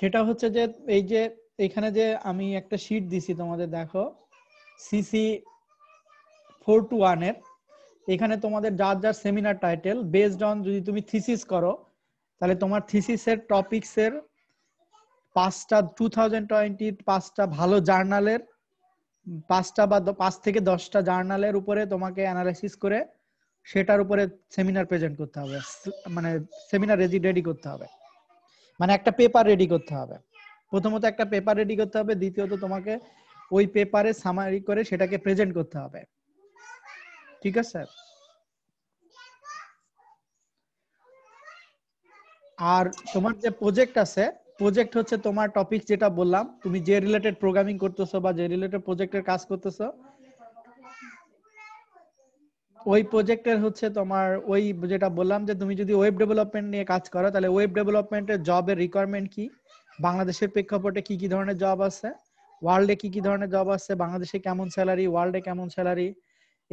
সেটা হচ্ছে যে এই যে এখানে যে আমি একটা শীট দিছি তোমাদের দেখো সিসি ফোর টু ওয়ানের এখানে তোমাদের যার যার সেমিনার টাইটেল বেসড অন যদি তুমি থিসিস করো তাহলে তোমার থিসিসের এর পাঁচটা টু থাউজেন্ড টোয়েন্টির পাঁচটা ভালো জার্নালের পাঁচটা বা পাঁচ থেকে দশটা জার্নালের উপরে তোমাকে অ্যানালাইসিস করে সেটার উপরে সেমিনার প্রেজেন্ট করতে হবে মানে সেমিনার রেজি রেডি করতে হবে মানে একটা পেপার রেডি করতে হবে প্রথমত একটা পেপার রেডি করতে হবে দ্বিতীয়ত তোমাকে ওই পেপারে সামারি করে সেটাকে প্রেজেন্ট করতে হবে ঠিক আছে আর তোমার যে প্রজেক্ট আছে প্রজেক্ট হচ্ছে তোমার টপিক যেটা বললাম তুমি যে রিলেটেড প্রোগ্রামিং করতেছো বা যে রিলেটেড প্রজেক্টের কাজ করতেছো ওই প্রজেক্টের হচ্ছে তোমার ওই যেটা বললাম যে তুমি যদি ওয়েব ডেভেলপমেন্ট নিয়ে কাজ করো তাহলে ওয়েব ডেভেলপমেন্টের জবের রিকোয়ারমেন্ট কি বাংলাদেশের প্রেক্ষাপটে কি কি ধরনের জব আছে ওয়ার্ল্ডে কি কি ধরনের জব আছে বাংলাদেশে কেমন স্যালারি ওয়ার্ল্ডে কেমন স্যালারি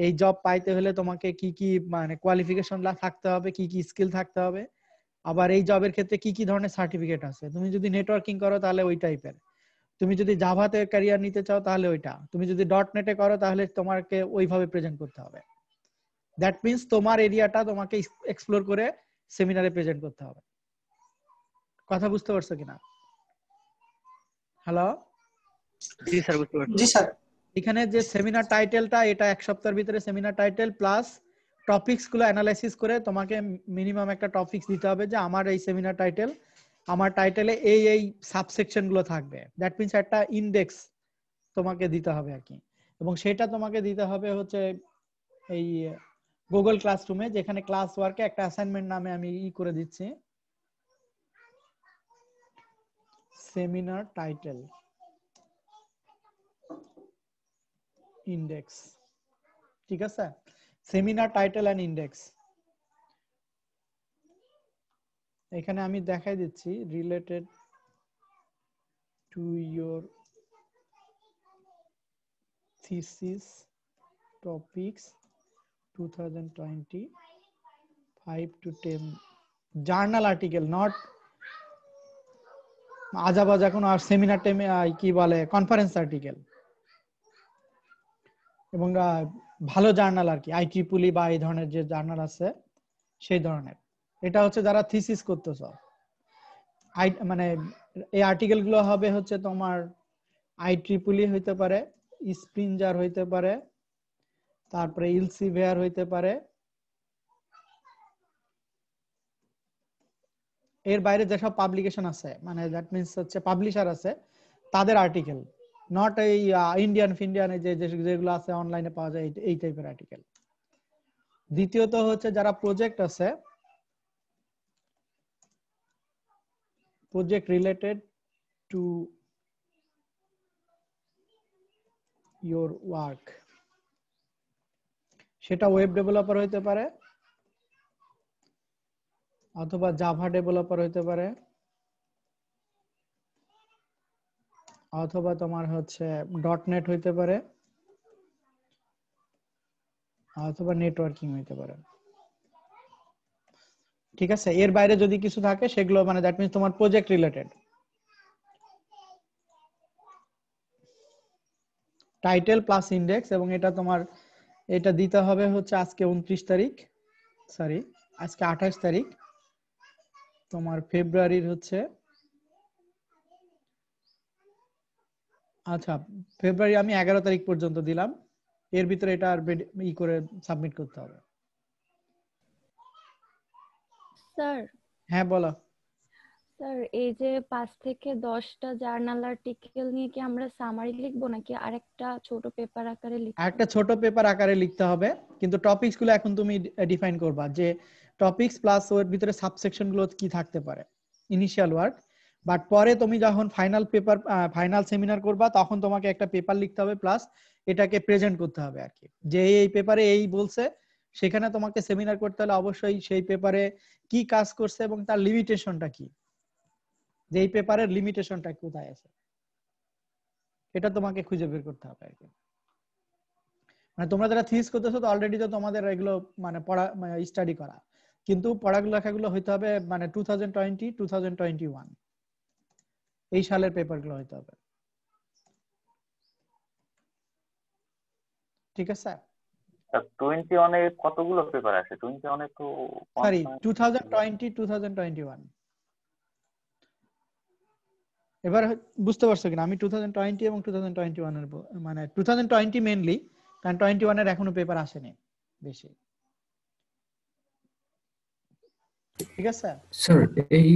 এই জব পাইতে হলে তোমাকে কি কি মানে কোয়ালিফিকেশন থাকতে হবে কি কি স্কিল থাকতে হবে আবার এই জবের ক্ষেত্রে কি কি ধরনের সার্টিফিকেট আছে তুমি যদি নেটওয়ার্কিং করো তাহলে ওই টাইপের তুমি যদি জাভাতে ক্যারিয়ার নিতে চাও তাহলে ওইটা তুমি যদি ডট নেটে করো তাহলে তোমাকে ওইভাবে প্রেজেন্ট করতে হবে দ্যাট মিন্স তোমার এরিয়াটা তোমাকে এক্সপ্লোর করে সেমিনারে প্রেজেন্ট করতে হবে কথা বুঝতে পারছো কিনা হ্যালো জি স্যার বুঝতে পারছি জি স্যার এখানে যে সেমিনার টাইটেলটা এটা এক সপ্তাহের ভিতরে সেমিনার টাইটেল প্লাস টপিকস গুলো অ্যানালাইসিস করে তোমাকে মিনিমাম একটা টপিকস দিতে হবে যে আমার এই সেমিনার টাইটেল আমার টাইটেলে এই এই সাবসেকশন গুলো থাকবে দ্যাট মিন্স একটা ইন্ডেক্স তোমাকে দিতে হবে আর কি এবং সেটা তোমাকে দিতে হবে হচ্ছে এই গুগল ক্লাসরুমে যেখানে ক্লাস ওয়ার্কে একটা অ্যাসাইনমেন্ট নামে আমি ই করে দিচ্ছি সেমিনার টাইটেল ইন্ডেক্স ঠিক আছে সেমিনার টাইটেল এন্ড ইন্ডেক্স এখানে আমি দেখাই দিচ্ছি related to your thesis topics 2020 আর সেমিনার কি বলে কনফারেন্স আর্টিকেল এবং ভালো জার্নাল আর কি আই বা এই ধরনের যে জার্নাল আছে সেই ধরনের এটা হচ্ছে যারা থিসিস করতেছ মানে এই আর্টিকেল হবে হচ্ছে তোমার আই ট্রিপুলি হইতে পারে স্প্রিঞ্জার হইতে পারে তারপরে ইলসি ভেয়ার হইতে পারে এর বাইরে যেসব পাবলিকেশন আছে মানে দ্যাট মিনস হচ্ছে পাবলিশার আছে তাদের আর্টিকেল নট এই ইন্ডিয়ান ফিন্ডিয়ান যে যেগুলো আছে অনলাইনে পাওয়া যায় এই টাইপের আর্টিকেল দ্বিতীয়ত হচ্ছে যারা প্রজেক্ট আছে project related to your work সেটা ওয়েব ডেভেলপার হইতে পারে অথবা জাভা ডেভেলপার হইতে পারে অথবা তোমার হচ্ছে ডট নেট হইতে পারে অথবা নেটওয়ার্কিং হইতে পারে ঠিক আছে এর বাইরে যদি কিছু থাকে সেগুলো মানে দ্যাট মিনস তোমার project related title plus index এবং এটা তোমার এটা দিতে হবে হচ্ছে আজকে উনত্রিশ তারিখ সরি আজকে আঠাশ তারিখ তোমার ফেব্রুয়ারির হচ্ছে আচ্ছা ফেব্রুয়ারি আমি এগারো তারিখ পর্যন্ত দিলাম এর ভিতরে এটা আর ই করে সাবমিট করতে হবে স্যার হ্যাঁ বলো স্যার এই যে পাঁচ থেকে দশটা জার্নাল আর্টিকেল নিয়ে কি আমরা সামারি লিখবো নাকি আরেকটা ছোট পেপার আকারে লিখবো একটা ছোট পেপার আকারে লিখতে হবে কিন্তু টপিকস গুলো এখন তুমি ডিফাইন করবা যে টপিকস প্লাস ওর ভিতরে সাবসেকশন গুলো কি থাকতে পারে ইনিশিয়াল ওয়ার্ক বাট পরে তুমি যখন ফাইনাল পেপার ফাইনাল সেমিনার করবা তখন তোমাকে একটা পেপার লিখতে হবে প্লাস এটাকে প্রেজেন্ট করতে হবে আর কি যে এই পেপারে এই বলছে সেখানে তোমাকে সেমিনার করতে হলে অবশ্যই সেই পেপারে কি কাজ করছে এবং তার লিমিটেশনটা কি যে এই পেপারের লিমিটেশনটা কোথায় আছে এটা তোমাকে খুঁজে বের করতে হবে আর কি মানে তোমরা যারা থিস করতেছো তো অলরেডি তো তোমাদের এগুলো মানে পড়া মানে স্টাডি করা কিন্তু লেখাগুলো হইতে হবে মানে 2020 2021 এই সালের পেপারগুলো হইতে হবে ঠিক আছে টোয়েন্টি ওয়ানে কতগুলো পেপার আছে টোয়েন্টি ওয়ানে তো sorry two thousand twenty two thousand twenty one এবার বুঝতে পারছো কিনা আমি টু থাউজেন্ড টোয়েন্টি এবং টু থাউজেন্ড টোয়েন্টি ওয়ানের মানে টু থাউজেন্ড টোয়েন্টি মেনলি কারণ টোয়েন্টি ওয়ানের এখনো পেপার আসেনি বেশি ঠিক আছে স্যার এই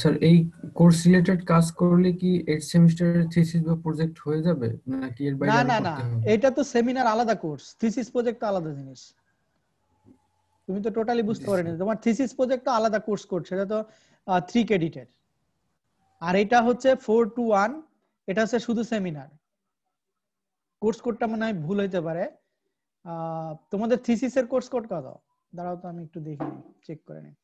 স্যার এই কোর্স রিলেটেড কাজ করলে কি এইট সেমিস্টারের থিসিস বা প্রজেক্ট হয়ে যাবে নাকি এর বাইরে না না না এটা তো সেমিনার আলাদা কোর্স থিসিস প্রজেক্ট আলাদা জিনিস তুমি তো টোটালি বুঝতে পারেনি তোমার থিসিস প্রজেক্ট আলাদা কোর্স করছে এটা তো থ্রি ক্রেডিটের আর এটা হচ্ছে ফোর টু ওয়ান এটা হচ্ছে শুধু সেমিনার কোর্স কোডটা মনে হয় ভুল হইতে পারে তোমাদের থিসিসের কোর্স কোড কত দাঁড়াও তো আমি একটু দেখি চেক করে নিই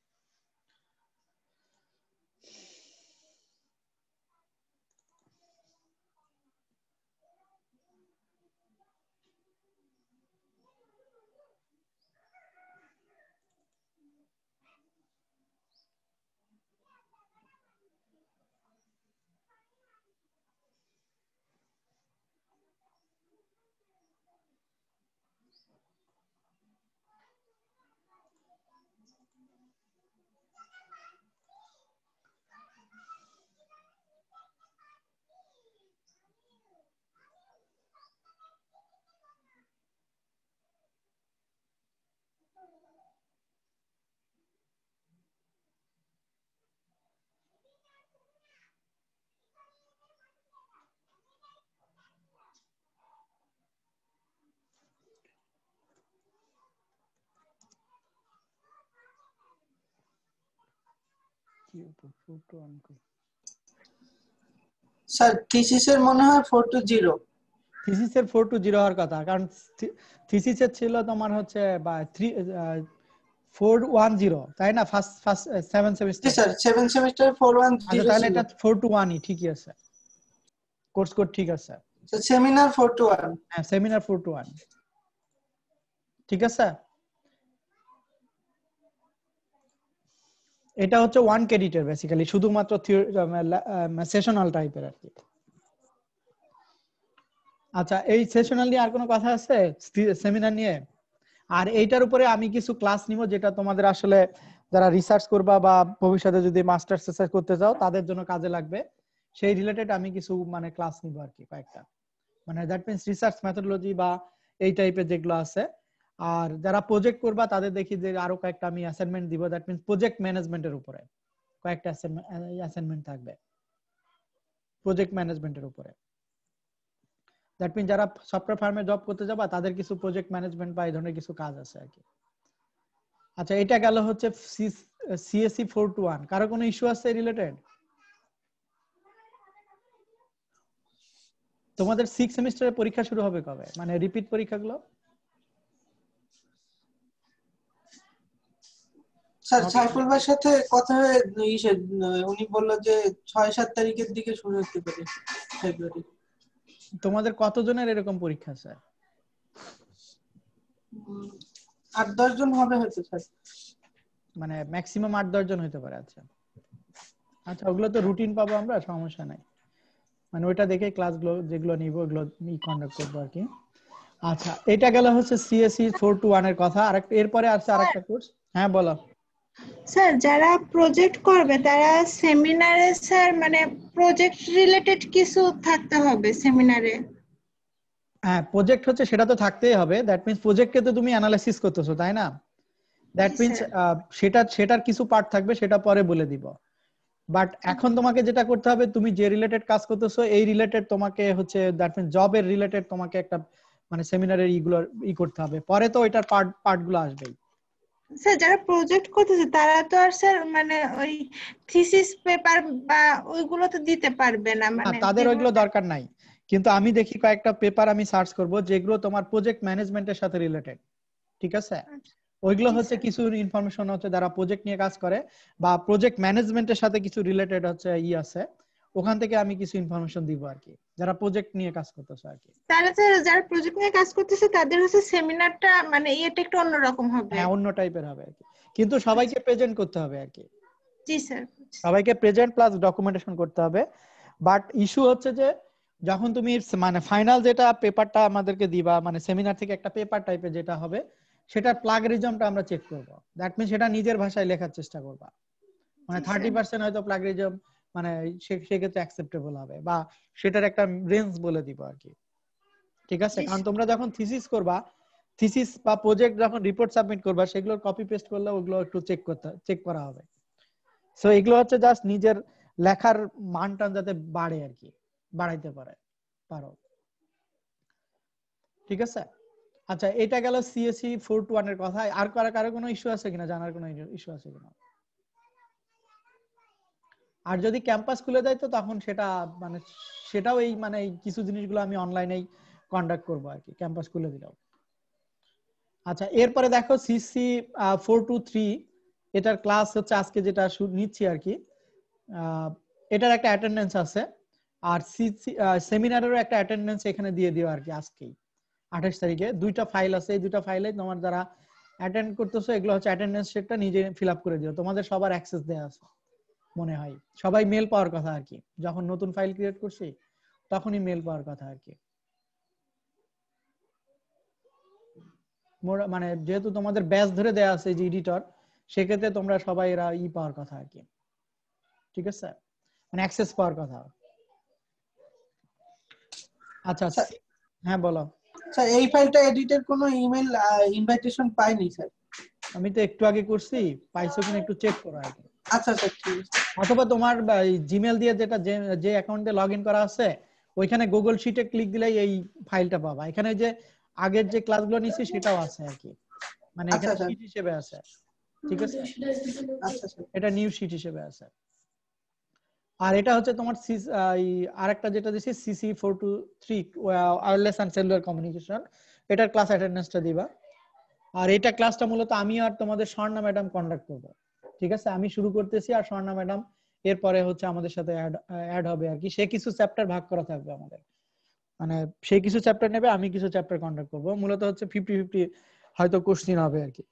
স্যার থিসিসের মনে হয় 4 টু 0 থিসিসের 4 টু 0 হওয়ার কথা কারণ থিসিসের ছিল তোমার হচ্ছে বা 3 410 তাই না first first 7 semester sir 7 semester 410 তাহলে এটা 4 টু 1 ই ঠিকই আছে কোর্স কোড ঠিক আছে সেমিনার 4 টু 1 হ্যাঁ সেমিনার 4 টু 1 ঠিক আছে এটা হচ্ছে ওয়ান ক্রেডিটের বেসিক্যালি শুধুমাত্র সেশনাল টাইপের আর কি আচ্ছা এই সেশনাল নিয়ে আর কোনো কথা আছে সেমিনার নিয়ে আর এইটার উপরে আমি কিছু ক্লাস নিব যেটা তোমাদের আসলে যারা রিসার্চ করবা বা ভবিষ্যতে যদি মাস্টার্স রিসার্চ করতে চাও তাদের জন্য কাজে লাগবে সেই রিলেটেড আমি কিছু মানে ক্লাস নিব আর কি কয়েকটা মানে দ্যাট মিনস রিসার্চ মেথোডোলজি বা এই টাইপের যেগুলো আছে আর যারা প্রজেক্ট করবা তাদের দেখি যে আরো কয়েকটা আমি অ্যাসাইনমেন্ট দিব দ্যাট মিন্স প্রজেক্ট ম্যানেজমেন্টের উপরে কয়েকটা অ্যাসাইনমেন্ট থাকবে প্রজেক্ট ম্যানেজমেন্টের উপরে দ্যাট মিন যারা সফটওয়্যার ফার্মে জব করতে যাবা তাদের কিছু প্রজেক্ট ম্যানেজমেন্ট বা এই ধরনের কিছু কাজ আছে আর কি আচ্ছা এটা গেল হচ্ছে সিএসসি ফোর টু ওয়ান কারো কোনো ইস্যু আছে রিলেটেড তোমাদের সিক্স সেমিস্টারের পরীক্ষা শুরু হবে কবে মানে রিপিট পরীক্ষাগুলো স্যার সাইফুল ভাইয়ের সাথে কথা হয়ে ইয়ে উনি বললো যে ছয় সাত তারিখের দিকে শুরু হতে পারে ফেব্রুয়ারি তোমাদের কতজনের এরকম পরীক্ষা স্যার আট দশ জন হবে হয়তো স্যার মানে ম্যাক্সিমাম আট দশ জন হতে পারে আচ্ছা আচ্ছা ওগুলো তো রুটিন পাবো আমরা সমস্যা নাই মানে ওইটা দেখে ক্লাসগুলো যেগুলো নিবো ওগুলো কন্ডাক্ট করবো আর কি আচ্ছা এটা গেল হচ্ছে সিএসসি ফোর টু ওয়ান এর কথা আর এরপরে আসছে একটা কোর্স হ্যাঁ বলো স্যার যারা প্রজেক্ট করবে তারা সেমিনারে স্যার মানে প্রজেক্ট রিলেটেড কিছু থাকতে হবে সেমিনারে হ্যাঁ প্রজেক্ট হচ্ছে সেটা তো থাকতেই হবে দ্যাট মিন্স প্রজেক্টকে তো তুমি অ্যানালাইসিস করতেছো তাই না দ্যাট মিন্স সেটা সেটার কিছু পার্ট থাকবে সেটা পরে বলে দিব বাট এখন তোমাকে যেটা করতে হবে তুমি যে রিলেটেড কাজ করতেছো এই রিলেটেড তোমাকে হচ্ছে দ্যাট মিন্স জবের রিলেটেড তোমাকে একটা মানে সেমিনারের ইগুলো ই করতে হবে পরে তো ওইটার পার্ট পার্টগুলো আসবেই স্যার যারা প্রজেক্ট করতেছে তারা তো আর স্যার মানে ওই থিসিস পেপার বা ওইগুলো তো দিতে পারবে না মানে তাদের ওইগুলো দরকার নাই কিন্তু আমি দেখি কয়েকটা পেপার আমি সার্চ করব যেগুলো তোমার প্রজেক্ট ম্যানেজমেন্টের সাথে রিলেটেড ঠিক আছে আচ্ছা। ওইগুলো হচ্ছে কিছু ইনফরমেশন হচ্ছে যারা প্রজেক্ট নিয়ে কাজ করে বা প্রজেক্ট ম্যানেজমেন্টের সাথে কিছু রিলেটেড হচ্ছে ই আছে ওখান থেকে আমি কিছু ইনফরমেশন দিব আর কি যারা প্রজেক্ট নিয়ে কাজ করতেছে আর কি তাহলে যারা প্রজেক্ট নিয়ে কাজ করতেছে তাদের হচ্ছে সেমিনারটা মানে এটা একটু অন্যরকম হবে হ্যাঁ অন্য টাইপের হবে আর কি কিন্তু সবাইকে প্রেজেন্ট করতে হবে আর কি জি স্যার সবাইকে প্রেজেন্ট প্লাস ডকুমেন্টেশন করতে হবে বাট ইস্যু হচ্ছে যে যখন তুমি মানে ফাইনাল যেটা পেপারটা আমাদেরকে দিবা মানে সেমিনার থেকে একটা পেপার টাইপের যেটা হবে সেটা প্লাগরিজমটা আমরা চেক করব দ্যাট মিন সেটা নিজের ভাষায় লেখার চেষ্টা করবা মানে থার্টি পার্সেন্ট হয়তো প্লাগরিজম মানে সেক্ষেত্রে অ্যাকসেপ্টেবল হবে বা সেটার একটা রেঞ্জ বলে দিব আর কি ঠিক আছে কারণ তোমরা যখন থিসিস করবা থিসিস বা প্রজেক্ট যখন রিপোর্ট সাবমিট করবা সেগুলোর কপি পেস্ট করলে ওগুলো একটু চেক করতে চেক করা হবে সো এগুলো হচ্ছে জাস্ট নিজের লেখার মানটা যাতে বাড়ে আর কি বাড়াইতে পারে পারো ঠিক আছে আচ্ছা এটা গেল সিএসি ফোর টু ওয়ান এর কথা আর কারো কারো কোনো ইস্যু আছে কিনা জানার কোনো ইস্যু আছে কিনা আর যদি ক্যাম্পাস খুলে দেয় তো তখন সেটা মানে সেটাও এই মানে কিছু জিনিসগুলো আমি অনলাইনেই কন্ডাক্ট করবো আর কি ক্যাম্পাস খুলে দিলেও আচ্ছা এরপরে দেখো সিসি ফোর টু থ্রি এটার ক্লাস হচ্ছে আজকে যেটা নিচ্ছি আর কি এটার একটা অ্যাটেন্ডেন্স আছে আর সিসি সেমিনারেরও একটা অ্যাটেন্ডেন্স এখানে দিয়ে দিও আর কি আজকেই আঠাশ তারিখে দুইটা ফাইল আছে এই দুইটা ফাইলে তোমার যারা অ্যাটেন্ড করতেছো এগুলো হচ্ছে অ্যাটেন্ডেন্স সেটটা নিজে ফিল আপ করে দিও তোমাদের সবার অ্যাক্সেস দেওয়া আছে মনে হয় সবাই মেল পাওয়ার কথা আর কি যখন নতুন ফাইল ক্রিয়েট করছি তখনই মেল পাওয়ার কথা আর কি মানে যেহেতু তোমাদের ব্যাস ধরে দেয়া আছে যে এডিটর সেক্ষেত্রে তোমরা সবাই এরা ই পাওয়ার কথা আর কি ঠিক আছে মানে অ্যাক্সেস পাওয়ার কথা আচ্ছা আচ্ছা হ্যাঁ বলো স্যার এই ফাইলটা এডিটের কোনো ইমেল ইনভাইটেশন পাইনি স্যার আমি তো একটু আগে করছি পাইছো কিনা একটু চেক করো আগে আচ্ছা, আচ্ছা, অথবা তোমার জিমেল দিয়ে যেটা যে অ্যাকাউন্টে লগ ইন করা আছে ওইখানে গুগল শিটে ক্লিক দিলে এই ফাইলটা পাবা এখানে যে আগের যে ক্লাসগুলো নিছি সেটাও আছে আর কি মানে আচ্ছা, এখানে শিট হিসেবে আছে ঠিক আছে এটা নিউ শিট হিসেবে আছে আর এটা হচ্ছে তোমার আরেকটা যেটা দিছি CC four two three wireless and cellular communication এটার ক্লাস অ্যাটেন্ডেন্সটা দিবা আর এটা ক্লাসটা মূলত আমি আর তোমাদের স্বর্ণা ম্যাডাম কন্ডাক্ট করবো ঠিক আছে আমি শুরু করতেছি আর স্বর্ণা ম্যাডাম এরপরে হচ্ছে আমাদের সাথে অ্যাড হবে আর কি সে কিছু চ্যাপ্টার ভাগ করা থাকবে আমাদের মানে সে কিছু চ্যাপ্টার নেবে আমি কিছু চ্যাপ্টার কন্ডাক্ট করব মূলত হচ্ছে ফিফটি ফিফটি হয়তো কোশ্চিন হবে আর কি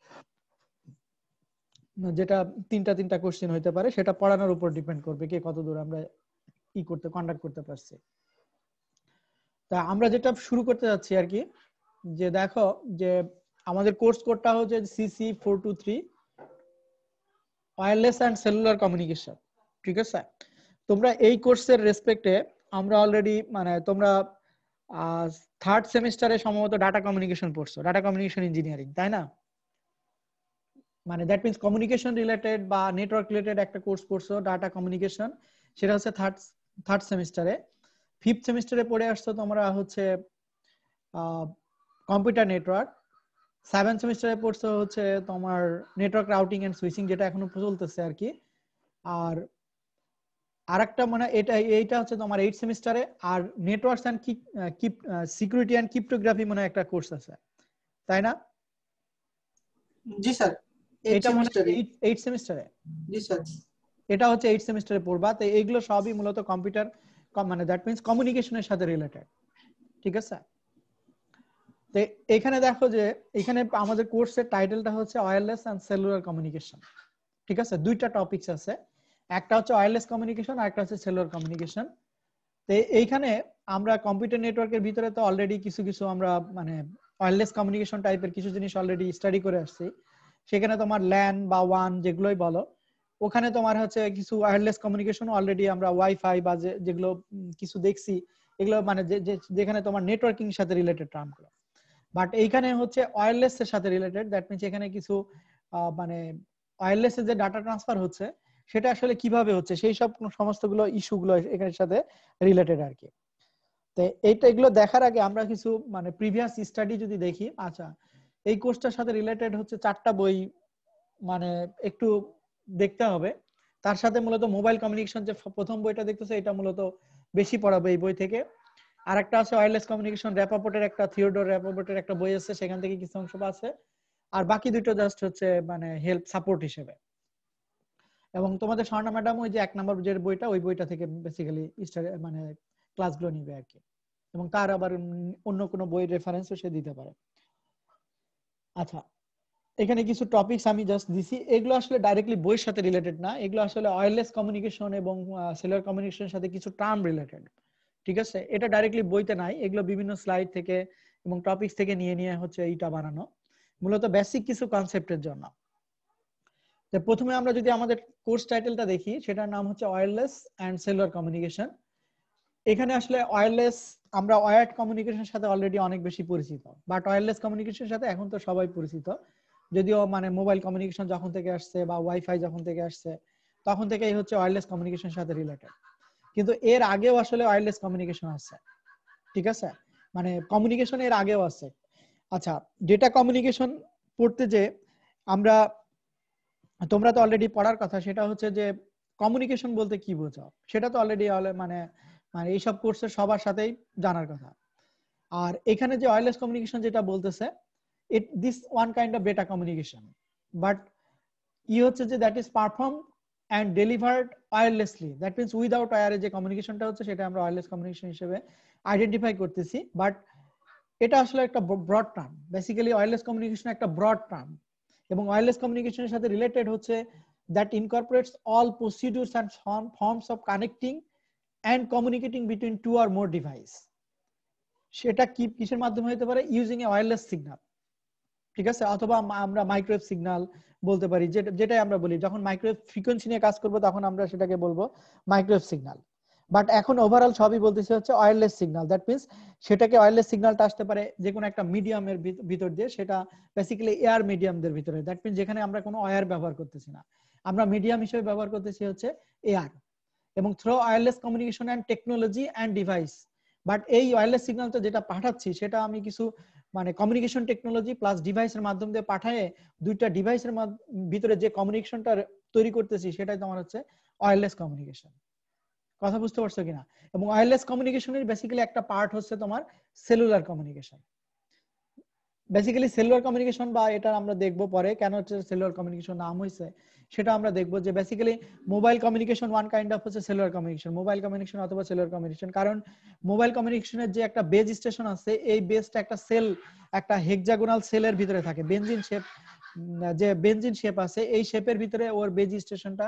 যেটা তিনটা তিনটা কোশ্চিন হইতে পারে সেটা পড়ানোর উপর ডিপেন্ড করবে কে কত দূর আমরা ই করতে কন্ডাক্ট করতে পারছি তা আমরা যেটা শুরু করতে যাচ্ছি আর কি যে দেখো যে আমাদের কোর্স কোডটা হচ্ছে CC four two three wireless and cellular communication ঠিক আছে তোমরা এই কোর্সের রেসপেক্টে আমরা অলরেডি মানে তোমরা থার্ড সেমিস্টারে সম্ভবত ডাটা কমিউনিকেশন পড়ছো ডাটা কমিউনিকেশন ইঞ্জিনিয়ারিং তাই না মানে দ্যাট মিনস কমিউনিকেশন রিলেটেড বা নেটওয়ার্ক রিলেটেড একটা কোর্স পড়ছো ডাটা কমিউনিকেশন সেটা হচ্ছে থার্ড থার্ড সেমিস্টারে ফিফথ সেমিস্টারে পড়ে আসছো তোমরা হচ্ছে কম্পিউটার নেটওয়ার্ক সেভেন সেমিস্টারে পড়ছে হচ্ছে তোমার নেটওয়ার্ক রাউটিং এন্ড সুইচিং যেটা এখনো চলতেছে আর কি আর আরেকটা মানে এটা এইটা হচ্ছে তোমার এইট সেমিস্টারে আর networks and keep security and cryptography মানে একটা কোর্স আছে তাই না জি স্যার এটা মনে এইট সেমিস্টারে জি স্যার এটা হচ্ছে এইট সেমিস্টারে পড়বা তো এইগুলো সবই মূলত কম্পিউটার মানে দ্যাট মিন্স কমিউনিকেশনের সাথে রিলেটেড ঠিক আছে এখানে দেখো যে এখানে আমাদের কোর্সের টাইটেলটা হচ্ছে ওয়্যারলেস অ্যান্ড সেলুলার কমিউনিকেশন ঠিক আছে দুইটা টপিকস আছে একটা হচ্ছে ওয়্যারলেস কমিউনিকেশন আর একটা হচ্ছে সেলুলার কমিউনিকেশন তো এইখানে আমরা কম্পিউটার নেটওয়ার্কের ভিতরে তো অলরেডি কিছু কিছু আমরা মানে ওয়্যারলেস কমিউনিকেশন টাইপের কিছু জিনিস অলরেডি স্টাডি করে আসছি সেখানে তোমার ল্যান বা ওয়ান যেগুলোই বলো ওখানে তোমার হচ্ছে কিছু ওয়্যারলেস কমিউনিকেশন অলরেডি আমরা ওয়াইফাই বা যেগুলো কিছু দেখছি এগুলো মানে যেখানে তোমার নেটওয়ার্কিং সাথে রিলেটেড টার্মগুলো বাট এইখানে হচ্ছে ওয়্যারলেস এর সাথে রিলেটেড দ্যাট মিন্স এখানে কিছু মানে ওয়্যারলেস যে ডাটা ট্রান্সফার হচ্ছে সেটা আসলে কিভাবে হচ্ছে সেই সব সমস্ত গুলো ইস্যু গুলো এখানের সাথে রিলেটেড আর কি তো এইটা এগুলো দেখার আগে আমরা কিছু মানে প্রিভিয়াস স্টাডি যদি দেখি আচ্ছা এই কোর্সটার সাথে রিলেটেড হচ্ছে চারটা বই মানে একটু দেখতে হবে তার সাথে মূলত মোবাইল কমিউনিকেশন যে প্রথম বইটা দেখতেছে এটা মূলত বেশি পড়াবে এই বই থেকে আর একটা আছে ওয়্যারলেস কমিউনিকেশন র্যাপাপোর্টের একটা থিওডোর র্যাপাপোর্টের একটা বই আছে সেখান থেকে কিছু অংশ আছে আর বাকি দুটো জাস্ট হচ্ছে মানে হেল্প সাপোর্ট হিসেবে এবং তোমাদের স্বর্ণা ম্যাডাম ওই যে এক নম্বর যে বইটা ওই বইটা থেকে বেসিক্যালি মানে ক্লাসগুলো নিবে আর কি এবং তার আবার অন্য কোনো বই রেফারেন্সও সে দিতে পারে আচ্ছা এখানে কিছু টপিকস আমি জাস্ট দিছি এগুলো আসলে ডাইরেক্টলি বইয়ের সাথে রিলেটেড না এগুলো আসলে ওয়্যারলেস কমিউনিকেশন এবং সেলার কমিউনিকেশনের সাথে কিছু টার্ম রিলেটেড ঠিক আছে এটা ডাইরেক্টলি বইতে নাই এগুলো বিভিন্ন স্লাইড থেকে এবং টপিকস থেকে নিয়ে নিয়ে হচ্ছে এইটা বানানো মূলত বেসিক কিছু কনসেপ্টের জন্য প্রথমে আমরা যদি আমাদের কোর্স টাইটেলটা দেখি সেটার নাম হচ্ছে ওয়ারলেস অ্যান্ড সেলুলার কমিউনিকেশন এখানে আসলে ওয়ারলেস আমরা ওয়ার্ড কমিউনিকেশনের সাথে অলরেডি অনেক বেশি পরিচিত বাট ওয়ারলেস কমিউনিকেশনের সাথে এখন তো সবাই পরিচিত যদিও মানে মোবাইল কমিউনিকেশন যখন থেকে আসছে বা ওয়াইফাই যখন থেকে আসছে তখন থেকেই হচ্ছে ওয়ারলেস কমিউনিকেশনের সাথে রিলেটেড কিন্তু এর আগেও আসলে ওয়্যারলেস কমিউনিকেশন আছে ঠিক আছে মানে কমিউনিকেশন এর আগেও আছে আচ্ছা ডেটা কমিউনিকেশন পড়তে যে আমরা তোমরা তো অলরেডি পড়ার কথা সেটা হচ্ছে যে কমিউনিকেশন বলতে কি বোঝাও সেটা তো অলরেডি মানে মানে এইসব কোর্সে সবার সাথেই জানার কথা আর এখানে যে ওয়ারলেস কমিউনিকেশন যেটা বলতেছে it this one kind of data communication but ই হচ্ছে যে that is perform and delivered wirelessly that means without ওয়্যারে যে কমিউনিকেশনটা হচ্ছে সেটা আমরা ওয়্যারলেস কমিউনিকেশন হিসেবে আইডেন্টিফাই করতেছি বাট এটা আসলে একটা broad term basically wireless communication একটা ব্রড টার্ম এবং ওয়্যারলেস কমিউনিকেশনের সাথে রিলেটেড হচ্ছে that incorporates all procedures and forms of connecting and communicating between two or more device সেটা কি কিসের মাধ্যমে হতে পারে ইউজিং এ ওয়্যারলেস সিগন্যাল ঠিক আছে অথবা আমরা মাইক্রোওয়েভ সিগনাল বলতে পারি যেটাই আমরা বলি যখন মাইক্রোওয়েভ ফ্রিকোয়েন্সি নিয়ে কাজ করব তখন আমরা সেটাকে বলবো মাইক্রোওয়েভ সিগনাল বাট এখন ওভারঅল সবই বলতেছি হচ্ছে ওয়্যারলেস সিগনাল দ্যাট মিনস সেটাকে ওয়্যারলেস সিগনালটা আসতে পারে যে কোনো একটা মিডিয়ামের ভিতর দিয়ে সেটা বেসিক্যালি এয়ার মিডিয়ামদের ভিতরে দ্যাট মিনস যেখানে আমরা কোনো ওয়্যার ব্যবহার করতেছি না আমরা মিডিয়াম হিসেবে ব্যবহার করতেছি হচ্ছে এয়ার এবং through wireless communication and technology and device but এই ওয়্যারলেস সিগন্যালটা যেটা পাঠাচ্ছি সেটা আমি কিছু মানে কমিউনিকেশন টেকনোলজি প্লাস ডিভাইসের মাধ্যম দিয়ে পাঠায় দুইটা ডিভাইসের ভিতরে যে কমিউনিকেশনটা তৈরি করতেছি সেটাই তোমার হচ্ছে ওয়্যারলেস কমিউনিকেশন কথা বুঝতে পারছো কিনা এবং ওয়্যারলেস কমিউনিকেশনের বেসিক্যালি একটা পার্ট হচ্ছে তোমার cellular communication basically cellular communication বা এটা আমরা দেখব পরে কেন সেলুলার কমিউনিকেশন নাম হয়েছে সেটা আমরা দেখব যে basically mobile communication one kind of হচ্ছে সেলুলার কমিউনিকেশন মোবাইল কমিউনিকেশন অথবা সেলুলার কমিউনিকেশন কারণ মোবাইল কমিউনিকেশনের যে একটা বেজ স্টেশন আছে এই বেজটা একটা সেল একটা হেক্সাগোনাল সেলের ভিতরে থাকে বেনজিন শেপ যে বেনজিন শেপ আছে এই শেপের ভিতরে ওর বেজ স্টেশনটা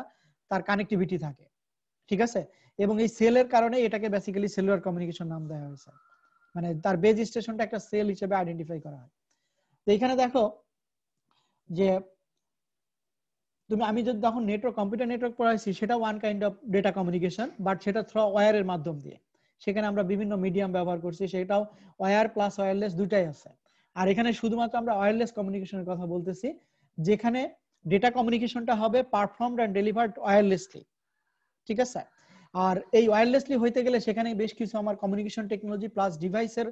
তার কানেক্টিভিটি থাকে ঠিক আছে এবং এই সেলের কারণে এটাকে বেসিক্যালি সেলুলার কমিউনিকেশন নাম দেওয়া হয়েছে মানে তার বেজ স্টেশনটা একটা সেল হিসেবে আইডেন্টিফাই করা হয় এইখানে দেখো যে তুমি আমি যদি তখন নেটওয়ার্ক কম্পিউটার নেটওয়ার্ক পড়াইছি সেটা one kind of data communication but সেটা থ্রো ওয়ার এর মাধ্যম দিয়ে সেখানে আমরা বিভিন্ন মিডিয়াম ব্যবহার করছি সেটাও ওয়ার প্লাস ওয়ারলেস দুটাই আছে আর এখানে শুধুমাত্র আমরা ওয়ারলেস কমিউনিকেশনের কথা বলতেছি যেখানে ডেটা কমিউনিকেশনটা হবে পারফর্ম অ্যান্ড ডেলিভার্ড ওয়ারলেসলি ঠিক আছে আর এই ওয়ারলেসলি হইতে গেলে সেখানে বেশ কিছু আমার কমিউনিকেশন টেকনোলজি প্লাস ডিভাইসের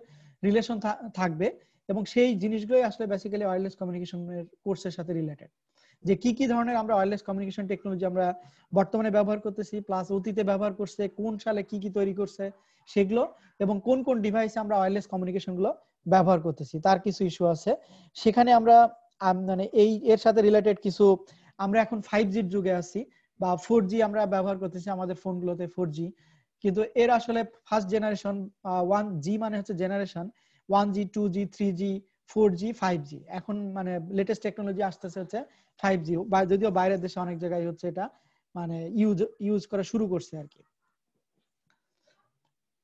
রিলেশন থাকবে এবং সেই জিনিসগুলোই আসলে বেসিক্যালি ওয়্যারলেস কমিউনিকেশনের কোর্সের সাথে রিলেটেড যে কি কি ধরনের আমরা ওয়্যারলেস কমিউনিকেশন টেকনোলজি আমরা বর্তমানে ব্যবহার করতেছি প্লাস অতীতে ব্যবহার করছে কোন সালে কি কি তৈরি করছে সেগুলো এবং কোন কোন ডিভাইসে আমরা ওয়্যারলেস কমিউনিকেশন গুলো ব্যবহার করতেছি তার কিছু ইস্যু আছে সেখানে আমরা মানে এই এর সাথে রিলেটেড কিছু আমরা এখন ফাইভ জির যুগে আছি বা ফোর জি আমরা ব্যবহার করতেছি আমাদের ফোনগুলোতে ফোর জি কিন্তু এর আসলে ফার্স্ট জেনারেশন ওয়ান জি মানে হচ্ছে generation one G two G three G four G five G এখন মানে লেটেস্ট টেকনোলজি আসতেছে হচ্ছে ফাইভ জি যদিও বাইরের দেশে অনেক জায়গায় হচ্ছে এটা মানে ইউজ ইউজ করা শুরু করছে আর কি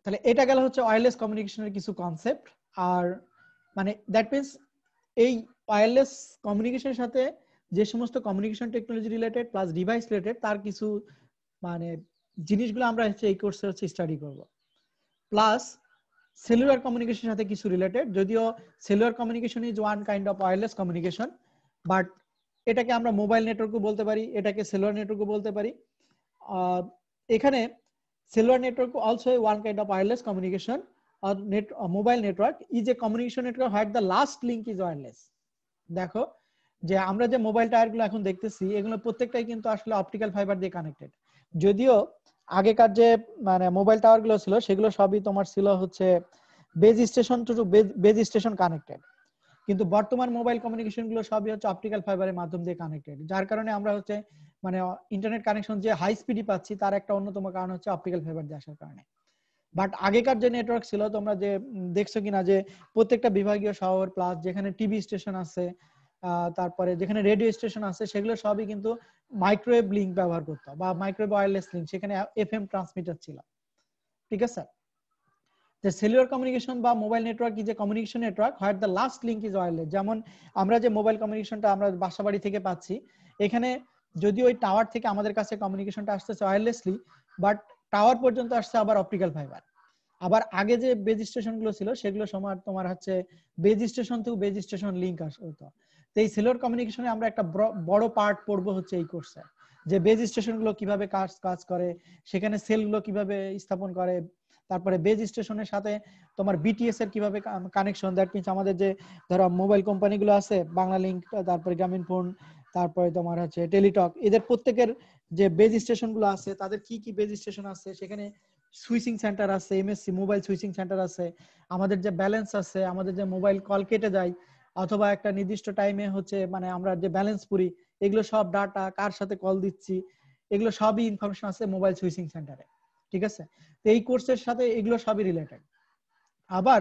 তাহলে এটা গেল হচ্ছে কমিউনিকেশনের কিছু কনসেপ্ট আর মানে দ্যাট মিনস এই কমিউনিকেশনের সাথে যে সমস্ত communication technology related plus device related তার কিছু মানে জিনিসগুলো আমরা হচ্ছে এই কোর্সে হচ্ছে স্টাডি করব প্লাস সেলুলার কমিউনিকেশন সাথে কিছু রিলেটেড যদিও cellular communication is one kind of wireless communication but এটাকে আমরা মোবাইল নেটওয়ার্কও বলতে পারি এটাকে সেলুলার নেটওয়ার্কও বলতে পারি এখানে cellular network also one kind of wireless communication mobile network is a communication network a communication last where is last দেখো যে আমরা যে মোবাইল টায়ার গুলো এখন দেখতেছি এগুলো প্রত্যেকটাই কিন্তু আসলে অপটিক্যাল ফাইবার দিয়ে কানেক্টেড যদিও আগেকার যে মানে মোবাইল টাওয়ার গুলো ছিল সেগুলো সবই তোমার ছিল হচ্ছে base station to base station connected কিন্তু বর্তমান মোবাইল কমিউনিকেশন গুলো সবই হচ্ছে অপটিক্যাল ফাইবারের মাধ্যম দিয়ে কানেক্টেড যার কারণে আমরা হচ্ছে মানে ইন্টারনেট কানেকশন যে হাই স্পিডই পাচ্ছি তার একটা অন্যতম কারণ হচ্ছে অপটিক্যাল ফাইবার দিয়ে আসার কারণে বাট আগেকার যে নেটওয়ার্ক ছিল তোমরা যে দেখছো কিনা যে প্রত্যেকটা বিভাগীয় শহর প্লাস যেখানে টিভি স্টেশন আছে তারপরে যেখানে রেডিও স্টেশন আছে সেগুলো সবই কিন্তু মাইক্রোওয়েভ লিঙ্ক ব্যবহার করতো বা মাইক্রোওয়েভ ওয়ারলেস লিঙ্ক সেখানে এফ এম ট্রান্সমিটার ছিল ঠিক আছে যে সেলুয়ার কমিউনিকেশন বা mobile network is a communication network what the last link is wireless যেমন আমরা যে মোবাইল কমিউনিকেশনটা আমরা বাসাবাড়ি থেকে পাচ্ছি এখানে যদি ওই টাওয়ার থেকে আমাদের কাছে কমিউনিকেশনটা আসতেছে ওয়ারলেসলি বাট টাওয়ার পর্যন্ত আসছে আবার অপটিক্যাল ফাইবার আবার আগে যে বেজ স্টেশনগুলো ছিল সেগুলো সময় তোমার হচ্ছে বেজ স্টেশন থেকে বেজ স্টেশন লিঙ্ক আসতো এই সেলর কমিউনিকেশনে আমরা একটা বড় পার্ট পড়বো হচ্ছে এই কোর্সে যে বেজ স্টেশনগুলো কিভাবে কাজ কাজ করে সেখানে সেলগুলো কিভাবে স্থাপন করে তারপরে বেজ স্টেশনের সাথে তোমার বিটিএস এর কিভাবে কানেকশন দ্যাট মিনস আমাদের যে ধরো মোবাইল কোম্পানিগুলো আছে বাংলা লিঙ্ক তারপরে গ্রামীণ ফোন তারপরে তোমার হচ্ছে টেলিটক এদের প্রত্যেকের যে বেজ স্টেশনগুলো আছে তাদের কি কি বেজ স্টেশন আছে সেখানে সুইচিং সেন্টার আছে এমএসসি মোবাইল সুইচিং সেন্টার আছে আমাদের যে ব্যালেন্স আছে আমাদের যে মোবাইল কল কেটে যায় অথবা একটা নির্দিষ্ট টাইমে হচ্ছে মানে আমরা যে ব্যালেন্স পুরি এগুলো সব ডাটা কার সাথে কল দিচ্ছি এগুলো সবই ইনফরমেশন আছে মোবাইল সুইচিং সেন্টারে ঠিক আছে তো এই কোর্সের সাথে এগুলো সবই রিলেটেড আবার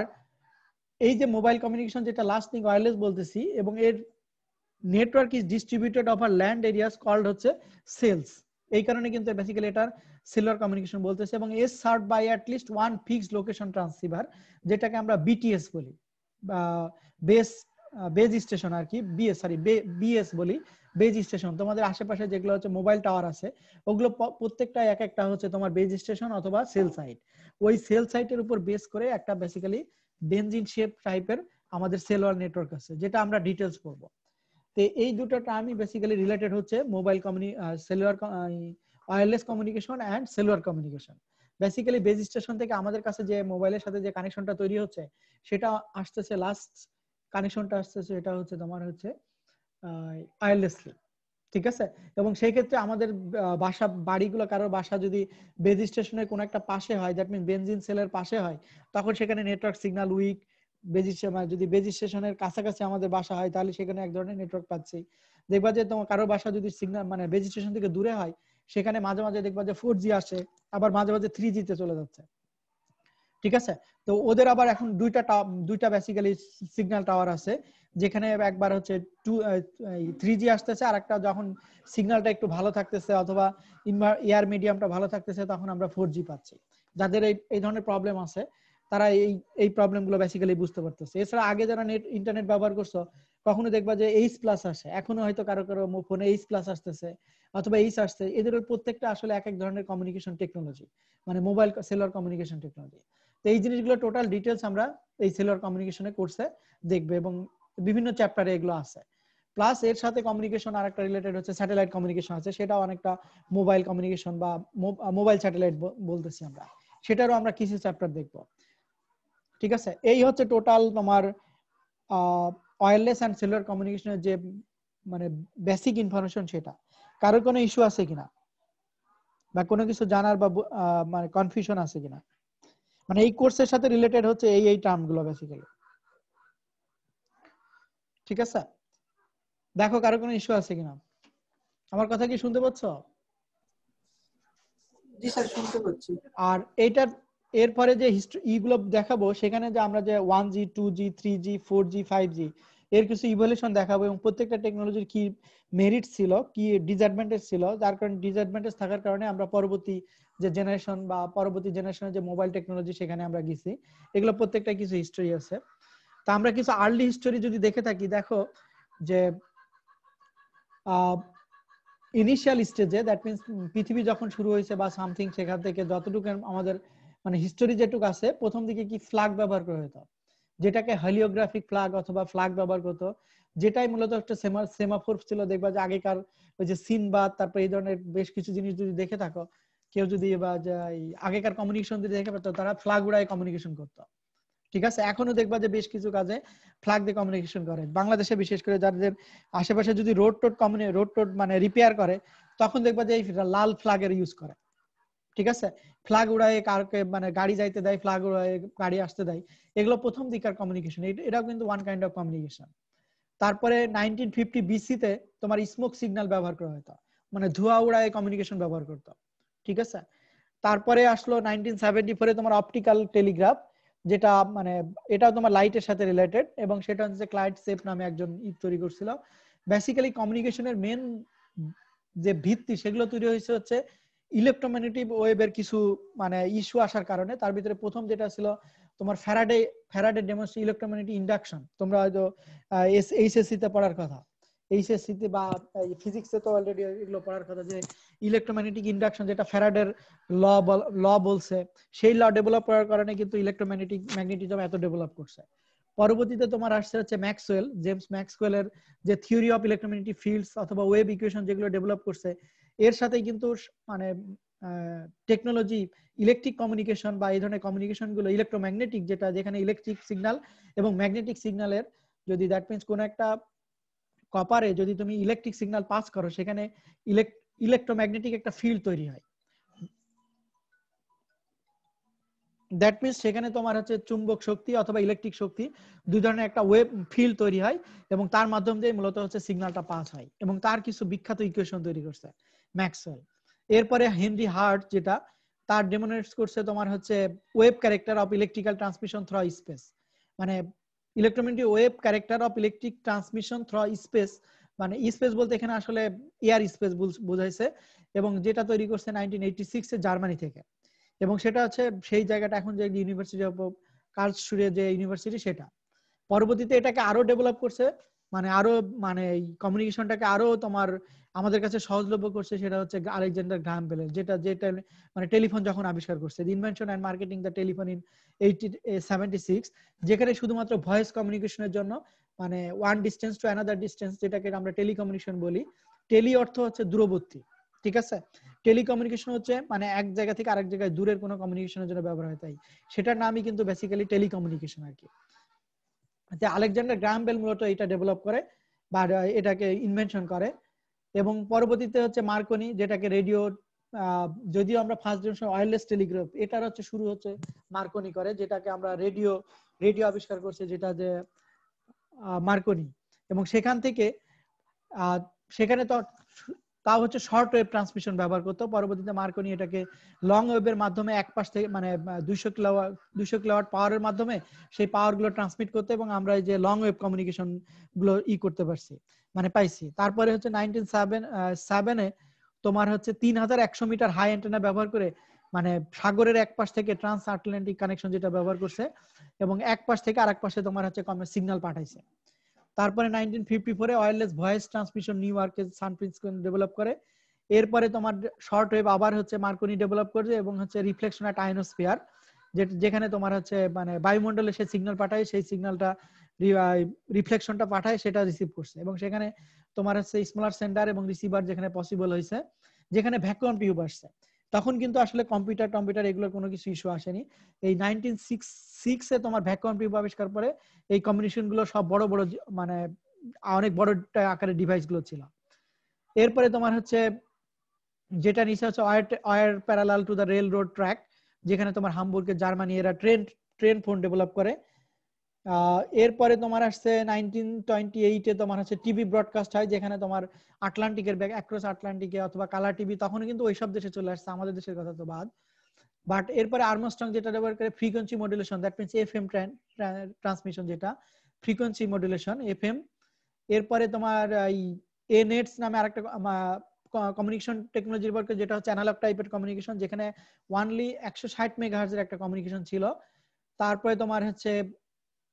এই যে মোবাইল কমিউনিকেশন যেটা লাস্টিং ওয়্যারলেস বলতেছি এবং এর network is distributed over land areas called হচ্ছে সেলস এই কারণে কিন্তু বেসিক্যালি এটার সেলুলার কমিউনিকেশন বলতেছে এবং as serve by at least one fixed location transceiver যেটাকে আমরা বিটিএস বলি বা বেস বেজ স্টেশন আর কি বিএস সরি বিএস বলি বেজ স্টেশন তোমাদের আশেপাশে যেগুলো হচ্ছে মোবাইল টাওয়ার আছে ওগুলো প্রত্যেকটা এক একটা হচ্ছে তোমার বেজ স্টেশন অথবা সেল সাইট ওই সেল সাইটের উপর বেস করে একটা বেসিক্যালি বেঞ্জিন শেপ টাইপের আমাদের সেলওয়ার নেটওয়ার্ক আছে যেটা আমরা ডিটেলস পড়ব তো এই দুটো টার্মই বেসিক্যালি রিলেটেড হচ্ছে মোবাইল কমিউনি cellular wireless communication and cellular communication basically base station থেকে আমাদের কাছে যে মোবাইলের সাথে যে কানেকশনটা তৈরি হচ্ছে সেটা আসতেছে লাস্ট কানেকশনটা আসছে এটা হচ্ছে তোমার হচ্ছে আয়ারলেসলি ঠিক আছে এবং সেই ক্ষেত্রে আমাদের বাসা বাড়িগুলো কারোর বাসা যদি বেজি স্টেশনের কোনো একটা পাশে হয় দ্যাট মিন বেনজিন সেলের পাশে হয় তখন সেখানে নেটওয়ার্ক সিগন্যাল উইক বেজি যদি বেজি স্টেশনের কাছাকাছি আমাদের বাসা হয় তাহলে সেখানে এক ধরনের নেটওয়ার্ক পাচ্ছি দেখবা যে তোমার কারো বাসা যদি সিগন্যাল মানে বেজি স্টেশন থেকে দূরে হয় সেখানে মাঝে মাঝে দেখবা যে ফোর জি আসে আবার মাঝে মাঝে থ্রি জিতে চলে যাচ্ছে ঠিক আছে তো ওদের আবার এখন দুইটা দুইটা বেসিক্যালি সিগন্যাল টাওয়ার আছে যেখানে একবার হচ্ছে টু থ্রি জি আসতেছে আর একটা যখন সিগন্যালটা একটু ভালো থাকতেছে অথবা এয়ার মিডিয়ামটা ভালো থাকতেছে তখন আমরা ফোর জি পাচ্ছি যাদের এই এই ধরনের প্রবলেম আছে তারা এই এই প্রবলেমগুলো বেসিক্যালি বুঝতে পারতেছে এছাড়া আগে যারা নেট ইন্টারনেট ব্যবহার করছো কখনো দেখবা যে এইচ প্লাস আসে এখনো হয়তো কারো কারো ফোনে এইচ প্লাস আসতেছে অথবা এইচ আসছে এদের প্রত্যেকটা আসলে এক এক ধরনের কমিউনিকেশন টেকনোলজি মানে মোবাইল সেলার কমিউনিকেশন টেকনোলজি এই জিনিসগুলো টোটাল ডিটেলস আমরা এই সেলুলার কমিউনিকেশনের কোর্সে দেখবে এবং বিভিন্ন চ্যাপ্টারে এগুলো আছে প্লাস এর সাথে কমিউনিকেশন আর একটা রিলেটেড হচ্ছে স্যাটেলাইট কমিউনিকেশন আছে সেটাও অনেকটা মোবাইল কমিউনিকেশন বা মোবাইল স্যাটেলাইট বলতেছি আমরা সেটারও আমরা কিছু চ্যাপ্টার দেখব ঠিক আছে এই হচ্ছে টোটাল তোমার ওয়্যারলেস অ্যান্ড সেলুলার কমিউনিকেশনের যে মানে বেসিক ইনফরমেশন সেটা কারোর কোনো ইস্যু আছে কিনা বা কোনো কিছু জানার বা মানে কনফিউশন আছে কিনা মানে এই কোর্সের সাথে রিলেটেড হচ্ছে এই এই টার্মগুলো বেসিক্যালি ঠিক আছে দেখো কারো কোনো ইস্যু আছে কিনা আমার কথা কি শুনতে পাচ্ছ জি স্যার শুনতে পাচ্ছি আর এটা এরপরে যে হিস্ট্রি ইগুলো দেখাবো সেখানে যে আমরা যে 1G 2G 3G 4G 5G এর কিছু ইভলিউশন দেখাবো এবং প্রত্যেকটা টেকনোলজির কি মেরিট ছিল কি ডিসঅ্যাডভান্টেজ ছিল যার কারণে ডিসঅ্যাডভান্টেজ থাকার কারণে আমরা পরবর্তী যে জেনারেশন বা পরবর্তী জেনারেশনের যে মোবাইল টেকনোলজি সেখানে আমরা গেছি এগুলো প্রত্যেকটা কিছু হিস্টোরি আছে তা আমরা কিছু আর্লি হিস্টোরি যদি দেখে থাকি দেখো যে ইনিশিয়াল স্টেজে দ্যাট মিনস পৃথিবী যখন শুরু হয়েছে বা সামথিং সেখান থেকে যতটুকু আমাদের মানে হিস্টোরি যেটুকু আছে প্রথম দিকে কি ফ্ল্যাগ ব্যবহার করা হতো যেটাকে হেলিওগ্রাফিক ফ্ল্যাগ অথবা ফ্ল্যাগ ব্যবহার করতো যেটাই মূলত একটা সেমাফোর ছিল দেখবা যে আগেকার ওই যে সিনবাদ তারপর এই ধরনের বেশ কিছু জিনিস যদি দেখে থাকো কেউ যদি বা যাই আগেকার কমিউনিকেশন যদি দেখে পেতো তারা ফ্ল্যাগ উড়ায় কমিউনিকেশন করতো ঠিক আছে এখনো দেখবা যে বেশ কিছু কাজে ফ্ল্যাগ দিয়ে কমিউনিকেশন করে বাংলাদেশে বিশেষ করে যাদের আশেপাশে যদি রোড টোড কমিউনি রোড টোড মানে রিপেয়ার করে তখন দেখবা যে এই লাল ফ্ল্যাগের ইউজ করে ঠিক আছে ফ্ল্যাগ উড়ায় কারকে মানে গাড়ি যাইতে দেয় ফ্ল্যাগ উড়ায় গাড়ি আসতে দেয় এগুলো প্রথম দিককার কমিউনিকেশন এটাও কিন্তু ওয়ান কাইন্ড অফ কমিউনিকেশন তারপরে নাইনটিন ফিফটি বিসিতে তোমার স্মোক সিগন্যাল ব্যবহার করা হতো মানে ধোয়া উড়ায় কমিউনিকেশন ব্যবহার করতো ঠিক আছে তারপরে আসলো নাইনটিন সেভেন্টি ফোরে তোমার অপটিক্যাল টেলিগ্রাফ যেটা মানে এটা তোমার লাইটের সাথে রিলেটেড এবং সেটা হচ্ছে ক্লাইট সেফ নামে একজন ই তৈরি করছিল বেসিক্যালি কমিউনিকেশনের মেন যে ভিত্তি সেগুলো তৈরি হয়েছে হচ্ছে ইলেকট্রোম্যাগনেটিক ওয়েভের কিছু মানে ইস্যু আসার কারণে তার ভিতরে প্রথম যেটা ছিল তোমার Faraday Faraday demonstrate electromagnetic induction তোমরা হয়তো এইচএসসি তে পড়ার কথা এইচএসসি তে বা ফিজিক্সে তো অলরেডি এগুলো পড়ার কথা যে ইলেকট্রোম্যাগনেটিক ইন্ডাকশন যেটা ফ্যারাডের ল ল বলছে সেই ল ডেভেলপ করার কারণে কিন্তু ইলেকট্রোম্যাগনেটিক ম্যাগনেটিজম এত ডেভেলপ করছে পরবর্তীতে তোমার আসছে হচ্ছে ম্যাক্সওয়েল জেমস ম্যাক্সওয়েলের যে থিওরি অফ ইলেকট্রোম্যাগনেটিক ফিল্ডস অথবা ওয়েভ ইকুয়েশন যেগুলো ডেভেলপ করছে এর সাথে কিন্তু মানে টেকনোলজি ইলেকট্রিক কমিউনিকেশন বা এই ধরনের কমিউনিকেশন গুলো ইলেকট্রোম্যাগনেটিক যেটা যেখানে ইলেকট্রিক সিগনাল এবং ম্যাগনেটিক সিগনালের যদি দ্যাট মিনস কোন একটা কপারে যদি তুমি ইলেকট্রিক সিগনাল পাস করো সেখানে ইলেকট্রোম্যাগনেটিক একটা ফিল্ড তৈরি হয় দ্যাট মিনস সেখানে তোমার হচ্ছে চুম্বক শক্তি অথবা ইলেকট্রিক শক্তি দুই ধরনের একটা ওয়েব ফিল্ড তৈরি হয় এবং তার মাধ্যম দিয়ে মূলত হচ্ছে সিগনালটা পাস হয় এবং তার কিছু বিখ্যাত ইকুয়েশন তৈরি করছে ম্যাক্সওয়েল এরপরে হেনরি হার্ট যেটা তার ডেমোনেটস করছে তোমার হচ্ছে wave character of electrical transmission through space মানে ইলেকট্রোমেন্টি wave character of electric transmission through space মানে স্পেস বলতে এখানে আসলে এয়ার স্পেস বোঝাইছে এবং যেটা তৈরি করছে নাইনটিন এইটি সিক্সে জার্মানি থেকে এবং সেটা হচ্ছে সেই জায়গাটা এখন যে ইউনিভার্সিটি অফ কার্লসুরে যে ইউনিভার্সিটি সেটা পরবর্তীতে এটাকে আরো ডেভেলপ করছে মানে আরো মানে কমিউনিকেশনটাকে আরো তোমার আমাদের কাছে সহজলভ্য করছে সেটা হচ্ছে আলেকজান্ডার গ্রাম বেল যেটা যে মানে টেলিফোন যখন আবিষ্কার করছে invention and marketing the telephone in eighty seventy six যেখানে শুধুমাত্র ভয়েস কমিউনিকেশনের জন্য মানে one distance to another distance যেটাকে আমরা টেলিকমিউনিকেশন বলি টেলি অর্থ হচ্ছে দূরবর্তী ঠিক আছে টেলিকমিউনিকেশন হচ্ছে মানে এক জায়গা থেকে আরেক জায়গায় দূরের কোনো কমিউনিকেশনের জন্য ব্যবহার হয় তাই সেটার নামই কিন্তু বেসিক্যালি টেলিকমিউনিকেশন আর কি আচ্ছা, আলেকজান্ডার গ্রাম বেল মূলত এটা ডেভেলপ করে বা এটাকে ইনভেনশন করে এবং পরবর্তীতে হচ্ছে মার্কনি যেটাকে রেডিও যদিও আমরা ফার্স্ট জেনারেশন ওয়্যারলেস টেলিগ্রাফ এটার হচ্ছে শুরু হচ্ছে মার্কনি করে যেটাকে আমরা রেডিও রেডিও আবিষ্কার করছে যেটা যে মার্কনি এবং সেখান থেকে সেখানে তো তাও হচ্ছে শর্ট ওয়েভ ট্রান্সমিশন ব্যবহার করতো পরবর্তীতে মার্কনি এটাকে লং ওয়েভের মাধ্যমে এক পাশ থেকে মানে দুইশো কিলোওয়াট দুইশো কিলোওয়াট পাওয়ারের মাধ্যমে সেই পাওয়ারগুলো ট্রান্সমিট করতে এবং আমরা এই যে লং ওয়েভ কমিউনিকেশন গুলো ই করতে পারছি মানে পাইছি তারপরে হচ্ছে নাইনটিন সেভেন সেভেনে তোমার হচ্ছে তিন হাজার একশো মিটার হাই অ্যান্টেনা ব্যবহার করে মানে সাগরের এক পাশ থেকে ট্রান্স আটলান্টিক কানেকশন যেটা ব্যবহার করছে এবং এক পাশ থেকে আর এক পাশে তোমার হচ্ছে কমে সিগন্যাল পাঠাইছে তারপরে নাইনটিন ফিফটি ফোরে ওয়ারলেস ভয়েস ট্রান্সমিশন নিউ ইয়র্কে সান ফ্রান্সিসকো ডেভেলপ করে এরপরে তোমার শর্ট ওয়েভ আবার হচ্ছে মার্কনি ডেভেলপ করছে এবং হচ্ছে রিফ্লেকশন অ্যাট আয়নোস্ফিয়ার যেখানে তোমার হচ্ছে মানে বায়ুমন্ডলে সে সিগন্যাল পাঠায় সেই সিগন্যালটা রিফ্লেকশনটা পাঠায় সেটা রিসিভ করছে এবং সেখানে তোমার হচ্ছে স্মলার সেন্টার এবং রিসিভার যেখানে পসিবল হয়েছে যেখানে ভ্যাকুয়াম টিউব আসছে তখন কিন্তু আসলে কম্পিউটার টম্পিউটার এগুলোর কোনো কিছু ইস্যু আসেনি এই নাইনটিন সিক্স এ তোমার ভ্যাকুয়াম টিউব আবিষ্কার পরে এই কম্বিনেশন গুলো সব বড় বড় মানে অনেক বড় আকারের ডিভাইস গুলো ছিল এরপরে তোমার হচ্ছে যেটা নিচে হচ্ছে wire parallel to the railroad track যেখানে তোমার হামবুর্গের জার্মানি এরা ট্রেন ট্রেন ফোন ডেভেলপ করে এরপরে তোমার আসছে নাইনটিন টোয়েন্টি এইটে তোমার হচ্ছে টিভি ব্রডকাস্ট হয় যেখানে তোমার আটলান্টিকের ব্যাগ অ্যাক্রস আটলান্টিকে অথবা কালার টিভি তখন কিন্তু ওইসব দেশে চলে আসছে আমাদের দেশের কথা তো বাদ বাট এরপরে আর্মস্ট্রং যেটা ব্যবহার করে frequency modulation that means F M transmission যেটা ফ্রিকোয়েন্সি মডুলেশন এফ এম এরপরে তোমার এই এ নেটস e নামে আরেকটা কমিউনিকেশন টেকনোলজির করে যেটা হচ্ছে অ্যানালগ টাইপের কমিউনিকেশন যেখানে ওয়ানলি একশো ষাট মেগাহার্জের একটা কমিউনিকেশন ছিল তারপরে তোমার হচ্ছে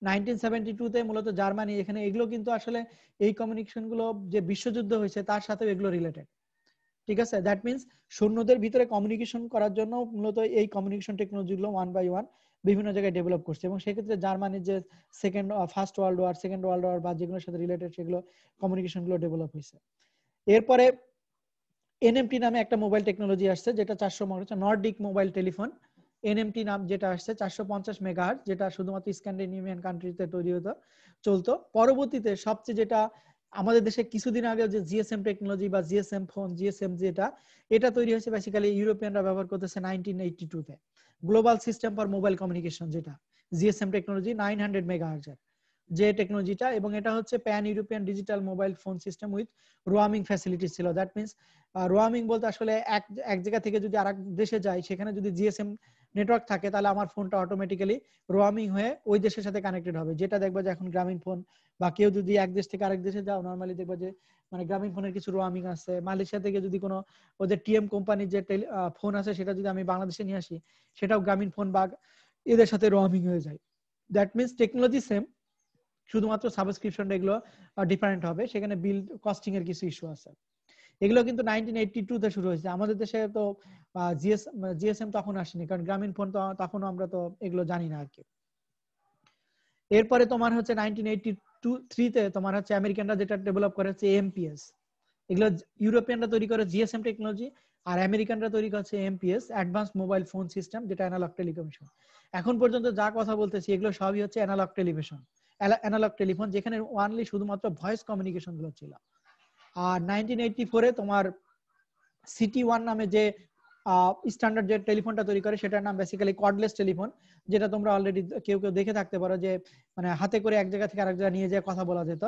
1972 তে মূলত জার্মানি এখানে এগুলো কিন্তু আসলে এই কমিউনিকেশন গুলো যে বিশ্বযুদ্ধ হয়েছে তার সাথে এগুলো রিলেটেড ঠিক আছে দ্যাট মিনস সৈন্যদের ভিতরে কমিউনিকেশন করার জন্য মূলত এই কমিউনিকেশন টেকনোলজি গুলো ওয়ান বাই ওয়ান বিভিন্ন জায়গায় ডেভেলপ করছে এবং সেক্ষেত্রে জার্মানির যে second first world war second world war বা যেগুলোর সাথে রিলেটেড সেগুলো কমিউনিকেশন গুলো ডেভেলপ হয়েছে এরপরে এনএমটি নামে একটা মোবাইল টেকনোলজি আসছে যেটা চারশো মনে হচ্ছে Nordic mobile telephone ah NMT নাম যেটা আসছে চারশো পঞ্চাশ মেগাহার্জ যেটা শুধুমাত্র স্ক্যান্ডিনেভিয়ান কান্ট্রিতে তৈরি হতো চলতো পরবর্তীতে সবচেয়ে যেটা আমাদের দেশে কিছুদিন আগে যে জিএসএম টেকনোলজি বা জিএসএম ফোন জিএসএম যেটা এটা তৈরি হয়েছে বেসিক্যালি ইউরোপিয়ানরা ব্যবহার করতেছে নাইনটিন এইটি টু তে global system for mobile communication যেটা জিএসএম টেকনোলজি নাইন হান্ড্রেড মেগাহার্জের যে টেকনোলজিটা এবং এটা হচ্ছে pan European digital mobile phone system with roaming facility ছিল দ্যাট মিনস রোয়ামিং বলতে আসলে এক এক জায়গা থেকে যদি আরেক দেশে যাই সেখানে যদি জিএসএম নেটওয়ার্ক থাকে তাহলে আমার ফোনটা অটোমেটিক্যালি রোয়ামিং হয়ে ওই দেশের সাথে কানেক্টেড হবে যেটা দেখবে যে এখন গ্রামীণ ফোন বা কেউ যদি এক দেশ থেকে আরেক দেশে যাও নর্মালি দেখবে যে মানে গ্রামীণ ফোনের কিছু রোয়ামিং আছে মালয়েশিয়া থেকে যদি কোনো ওদের টিএম কোম্পানির যে ফোন আছে সেটা যদি আমি বাংলাদেশে নিয়ে আসি সেটাও গ্রামীণ ফোন বা এদের সাথে রোয়ামিং হয়ে যায় দ্যাট মিনস টেকনোলজি সেম শুধুমাত্র সাবস্ক্রিপশন এগুলো ডিফারেন্ট হবে সেখানে বিল কস্টিং এর কিছু ইস্যু আছে এগুলো কিন্তু নাইনটিন এইটটি টু তে শুরু হয়েছে আমাদের দেশে তো জিএসএম তখন আসেনি কারণ গ্রামীণ ফোন তো তখনও আমরা তো এগুলো জানি না আরকি এরপরে তোমার হচ্ছে নাইনটিন এইটটি টু থ্রিতে তোমার হচ্ছে আমেরিকানরা যেটা ডেভেলপ করে হচ্ছে এমপিএস এগুলো ইউরোপিয়ানরা তৈরি করে জিএসএম টেকনোলজি আর আমেরিকানরা তৈরি করছে MPS advance mobile phone system যেটা অ্যানালগ টেলিকমিশন এখন পর্যন্ত যা কথা বলতেছি এগুলো সবই হচ্ছে অ্যানালগ টেলিভিশন অ্যানালগ টেলিফোন যেখানে ওয়ানলি শুধুমাত্র ভয়েস কমিউনিকেশন গুলো ছিল আর নাইনটিন এইটটি ফোরে তোমার সিটি ওয়ান নামে যে স্ট্যান্ডার্ড যে টেলিফোনটা তৈরি করে সেটার নাম বেসিক্যালি কর্ডলেস টেলিফোন যেটা তোমরা অলরেডি কেউ কেউ দেখে থাকতে পারো যে মানে হাতে করে এক জায়গা থেকে আরেক জায়গায় নিয়ে যেয়ে কথা বলা যেত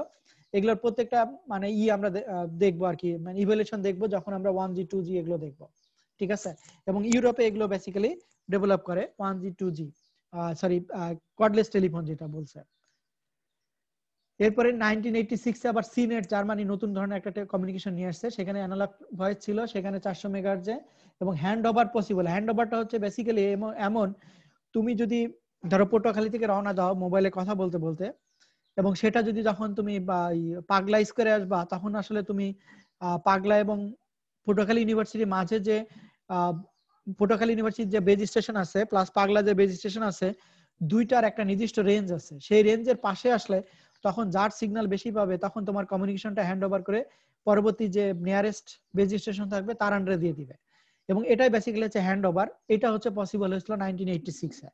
এগুলোর প্রত্যেকটা মানে ই আমরা দেখবো আর কি মানে ইভলিউশন দেখবো যখন আমরা ওয়ান জি টু জি এগুলো দেখবো ঠিক আছে এবং ইউরোপে এগুলো বেসিক্যালি ডেভেলপ করে one G two G sorry cordless telephone যেটা বলছে এরপরে নাইনটিন আবার সিনেট জার্মানি e নতুন ধরনের একটা কমিউনিকেশন নিয়ে আসছে সেখানে অ্যানালগ ভয়েস ছিল সেখানে চারশো এবং হ্যান্ড ওভার পসিবল হ্যান্ড ওভারটা হচ্ছে বেসিক্যালি এমন তুমি যদি ধরো পটুয়াখালী থেকে রওনা দাও মোবাইলে কথা বলতে বলতে এবং সেটা যদি যখন তুমি পাগলা করে আসবা তখন আসলে তুমি পাগলা এবং পটুয়াখালী ইউনিভার্সিটির মাঝে যে পটুয়াখালী ইউনিভার্সিটির যে বেজ স্টেশন আছে প্লাস পাগলা যে বেজ স্টেশন আছে দুইটার একটা নির্দিষ্ট রেঞ্জ আছে সেই রেঞ্জের পাশে আসলে তখন যার সিগন্যাল বেশি পাবে তখন তোমার কমিউনিকেশনটা হ্যান্ড ওভার করে পরবর্তী যে নিয়ারেস্ট বেজ স্টেশন থাকবে তার আন্ডারে দিয়ে দিবে এবং এটাই বেসিক্যালি হচ্ছে হ্যান্ড ওভার এটা হচ্ছে পসিবল হয়েছিল নাইনটিন এইটি সিক্সে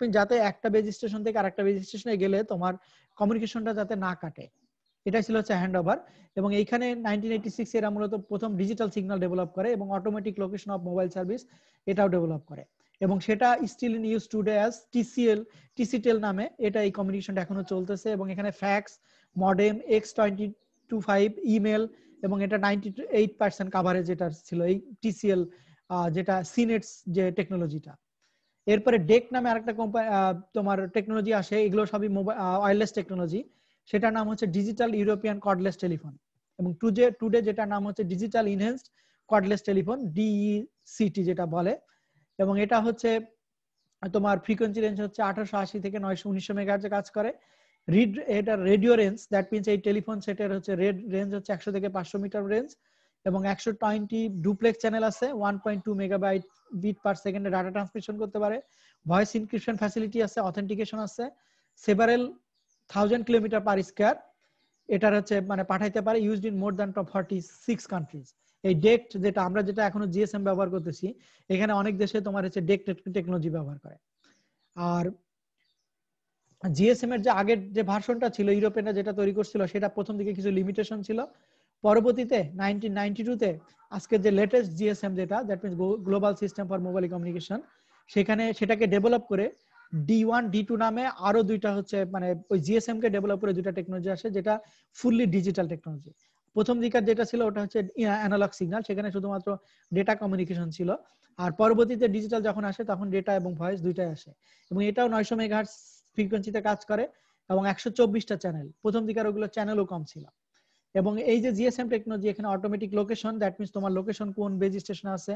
মিন যাতে একটা বেজ স্টেশন থেকে আরেকটা বেজ স্টেশনে গেলে তোমার কমিউনিকেশনটা যাতে না কাটে এটাই ছিল হচ্ছে হ্যান্ড ওভার এবং এইখানে নাইনটিন এইটি সিক্স এরা মূলত প্রথম ডিজিটাল সিগন্যাল ডেভেলপ করে এবং automatic location of mobile service এটাও ডেভেলপ করে এবং সেটা still in use today as TCL টিসিটেল নামে এটা এই কমিউনিকেশনটা এখনো চলতেছে এবং এখানে fax modem X twenty two five email এবং এটা নাইনটি এইট পার্সেন্ট কাভারেজ যেটা ছিল এই টিসিএল যেটা সিনেটস যে টেকনোলজিটা এরপরে ডেক নামে আরেকটা কোম্পানি তোমার টেকনোলজি আসে এগুলো সবই মোবাইল ওয়ারলেস টেকনোলজি সেটার নাম হচ্ছে ডিজিটাল ইউরোপিয়ান কর্ডলেস টেলিফোন এবং টুডে টুডে যেটা নাম হচ্ছে digital enhanced cordless telephone DECT যেটা বলে এবং এটা হচ্ছে তোমার ফ্রিকোয়েন্সি রেঞ্জ হচ্ছে আঠারোশো আশি থেকে নয়শো উনিশশো মেগাহার্জে কাজ করে রিড এটা রেডিও রেঞ্জ দ্যাট মিনস এই টেলিফোন সেটের হচ্ছে রেড রেঞ্জ হচ্ছে একশো থেকে পাঁচশো মিটার রেঞ্জ এবং একশো টোয়েন্টি ডুপ্লেক্স চ্যানেল আছে one point two megabyte bit per সেকেন্ডে ডাটা ট্রান্সমিশন করতে পারে ভয়েস ইনক্রিপশন ফ্যাসিলিটি আছে অথেন্টিকেশন আছে several thousand kilometre per square এটার হচ্ছে মানে পাঠাইতে পারে used in more than forty six countries এই ডেক্ট যেটা আমরা যেটা এখনো জিএসএম ব্যবহার করতেছি এখানে অনেক দেশে তোমার হচ্ছে ডেক্ট টেকনোলজি ব্যবহার করে আর জিএসএম এর যে আগের যে ভার্সনটা ছিল ইউরোপিয়ানরা যেটা তৈরি করছিল সেটা প্রথম দিকে কিছু লিমিটেশন ছিল পরবর্তীতে নাইনটিন নাইনটি টুতে আজকে যে লেটেস্ট জিএসএম যেটা that means global system for mobile communication সেখানে সেটাকে ডেভেলপ করে ডি ওয়ান ডি টু নামে আরো দুইটা হচ্ছে মানে ওই জিএসএম কে ডেভেলপ করে দুইটা টেকনোলজি আসে যেটা ফুললি ডিজিটাল টেকনোলজি প্রথম দিকার যেটা ছিল ওটা হচ্ছে অ্যানালগ সিগন্যাল সেখানে শুধুমাত্র ডেটা কমিউনিকেশন ছিল আর পরবর্তীতে ডিজিটাল যখন আসে তখন ডেটা এবং ভয়েস দুইটাই আসে এবং এটাও নয়শো মেগাহার্স ফ্রিকোয়েন্সিতে কাজ করে এবং একশো চব্বিশটা চ্যানেল প্রথম দিকার ওগুলো চ্যানেলও কম ছিল এবং এই যে জিএসএম টেকনোলজি এখানে অটোমেটিক লোকেশন দ্যাট মিনস তোমার লোকেশন কোন বেজ স্টেশন আছে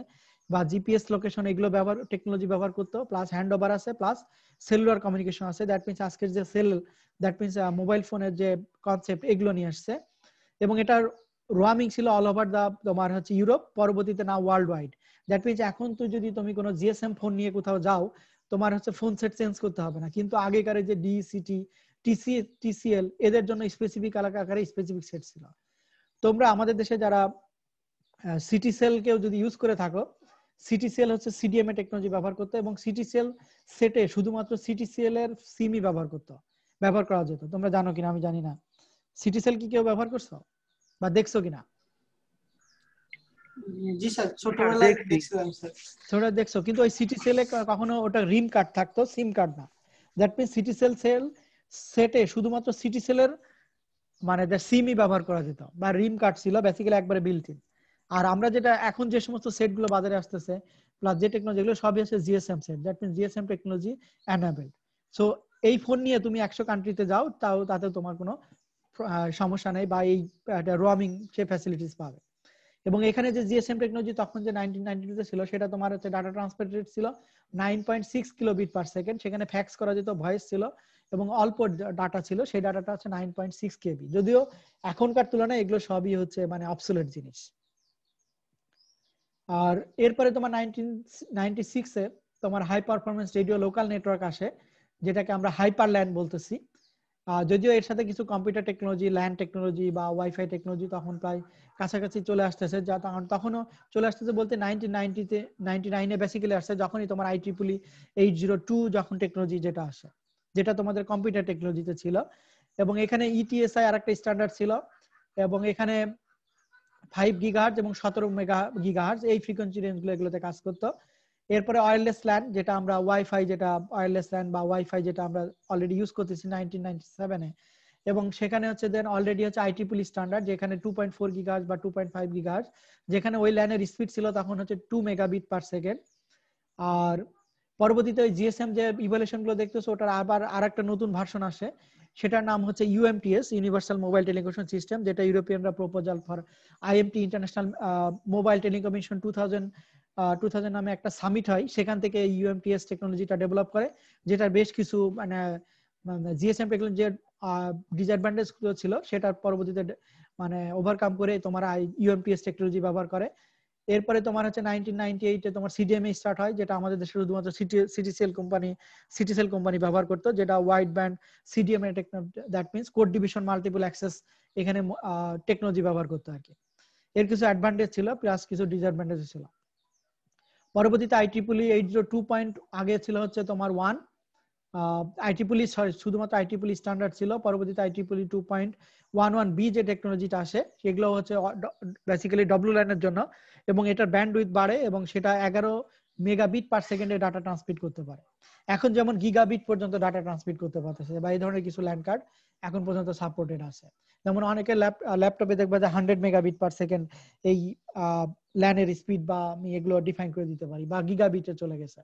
বা জিপিএস লোকেশন এগুলো ব্যবহার টেকনোলজি ব্যবহার করতো প্লাস হ্যান্ড ওভার আছে প্লাস সেলুলার কমিউনিকেশন আছে দ্যাট মিনস আজকের যে সেল দ্যাট মিনস মোবাইল ফোনের যে কনসেপ্ট এগুলো নিয়ে আসছে এবং এটার রোয়ামিং ছিল অল ওভার দা তোমার হচ্ছে ইউরোপ পরবর্তীতে না ওয়ার্ল্ড ওয়াইড দ্যাট মিনস এখন তো যদি তুমি কোনো জিএসএম ফোন নিয়ে কোথাও যাও তোমার হচ্ছে ফোন সেট চেঞ্জ করতে হবে না কিন্তু আগেকার যে ডিসিটি টিসি টিসিএল এদের জন্য স্পেসিফিক এলাকা আকারে স্পেসিফিক সেট ছিল তোমরা আমাদের দেশে যারা সিটি সেল কেউ যদি ইউজ করে থাকো সিটি সেল হচ্ছে সিডিএমএ টেকনোলজি ব্যবহার করতে এবং সিটি সেল সেটে শুধুমাত্র সিটি সেল এর সিমই ব্যবহার করতে ব্যবহার করা যেত তোমরা জানো কিনা আমি জানি না সিটি সেল কি কেউ ব্যবহার করছো বা দেখছো কিনা ছোটবেলায় দেখছো কিন্তু ওই সিটি সেলে কখনো ওটা রিম কার্ড থাকতো সিম কার্ড না that mean city cell cell সেটে শুধুমাত্র সিটি সেলের মানে সিমই ব্যবহার করা যেত বা রিম কার্ড ছিল বেসিক্যালি একবারে আর আমরা যেটা এখন যে সমস্ত সেট গুলো বাজারে আসতেছে প্লাস যে টেকনোলজি গুলো সবই আছে GSM set that mean GSM technology enabled so এই ফোন নিয়ে তুমি একশো কান্ট্রিতে যাও তাও তাতে তোমার কোনো সমস্যা নেই বা এই রোয়ামিং সে ফ্যাসিলিটিস পাবে এবং এখানে যে জিএসএম টেকনোলজি তখন যে নাইনটিন নাইনটি ছিল সেটা তোমার হচ্ছে ডাটা ট্রান্সফার রেট ছিল nine point six kilobit per second সেখানে ফ্যাক্স করা যেত ভয়েস ছিল এবং অল্প ডাটা ছিল সেই ডাটাটা হচ্ছে নাইন পয়েন্ট সিক্স কেবি যদিও এখনকার তুলনায় এগুলো সবই হচ্ছে মানে অবসুলেট জিনিস আর এরপরে তোমার নাইনটিন নাইনটি সিক্সে তোমার high performance radio local network আসে যেটাকে আমরা হাইপার ল্যান্ড বলতেছি যদিও এর সাথে কিছু কম্পিউটার টেকনোলজি ল্যান্ড টেকনোলজি বা ওয়াইফাই টেকনোলজি তখন প্রায় কাছাকাছি চলে আসতেছে যা তখন তখনও চলে আসতেছে বলতে নাইনটি নাইনটিতে নাইনটি নাইনে বেসিক্যালি আসছে যখনই তোমার I triple E eight zero two যখন টেকনোলজি যেটা আসে যেটা তোমাদের কম্পিউটার টেকনোলজিতে ছিল এবং এখানে ইটিএসআই আর একটা স্ট্যান্ডার্ড ছিল এবং এখানে ফাইভ গিগাহার্জ এবং সতেরো মেগা গিগাহার্জ এই ফ্রিকোয়েন্সি রেঞ্জগুলো এগুলোতে কাজ করতো এরপরে ওয়্যারলেস ল্যান্ড যেটা আমরা ওয়াইফাই যেটা ওয়্যারলেস ল্যান্ড বা ওয়াইফাই যেটা আমরা অলরেডি ইউজ করতেছি নাইনটিন নাইনটি এবং সেখানে হচ্ছে দেন অলরেডি হচ্ছে আইটিপুল স্ট্যান্ডার্ড যেখানে টু পয়েন্ট ফোর গিগাজ বা টু পয়েন্ট ফাইভ গিগাজ যেখানে ওই ল্যানের স্পিড ছিল তখন হচ্ছে টু মেগাবিট পার সেকেন্ড আর পরবর্তীতে ওই জিএসএম যে ইভলিউশন গুলো দেখতেছো ওটার আবার আর একটা নতুন ভার্সন আসে সেটার নাম হচ্ছে UMTS universal mobile telecommunication system যেটা ইউরোপিয়ানরা proposal for IMT international mobile telecommunication two thousand two thousand নামে একটা সামিট হয় সেখান থেকে ইউএমটিএস টেকনোলজিটা ডেভেলপ করে বেশ কিছু মানে জিএসএম টেকনোলজি ডিসঅ্যাডভান্টেজ ছিল পরবর্তীতে মানে ওভারকাম করে তোমার ইউএমটিএস টেকনোলজি ব্যবহার করে এরপরে তোমার হচ্ছে নাইনটিন নাইনটি এইটে তোমার সিডিএমএ স্টার্ট হয় যেটা আমাদের দেশে শুধুমাত্র সিটিসেল কোম্পানি সিটিসেল কোম্পানি ব্যবহার করতো যেটা wide band CDMA that means code division multiple access এখানে টেকনোলজি ব্যবহার করতো আর কি এর কিছু অ্যাডভান্টেজ ছিল প্লাস কিছু ডিসঅ্যাডভান্টেজ ছিল পরবর্তীতে I triple E eight zero two point আগে ছিল হচ্ছে তোমার ওয়ান সরি শুধুমাত্র পুলি স্ট্যান্ডার্ড ছিল পরবর্তীতে পুলি two point one one B যে টেকনোলজিটা আসে সেগুলো হচ্ছে বেসিক্যালি ডব্লিউ লাইনের জন্য এবং এটার ব্যান্ড উইথ বাড়ে এবং সেটা এগারো মেগাবিট পার সেকেন্ডে ডাটা ট্রান্সমিট করতে পারে এখন যেমন গিগাবিট পর্যন্ত ডাটা ট্রান্সমিট করতে পারতেছে বা এই ধরনের কিছু ল্যান্ড কার্ড এখন পর্যন্ত সাপোর্টেড আছে যেমন অনেকে ল্যাপটপে দেখবে যে হান্ড্রেড মেগাবিট পার সেকেন্ড এই ল্যানের স্পিড বা আমি এগুলো ডিফাইন করে দিতে পারি বা গিগাবিটে চলে গেছে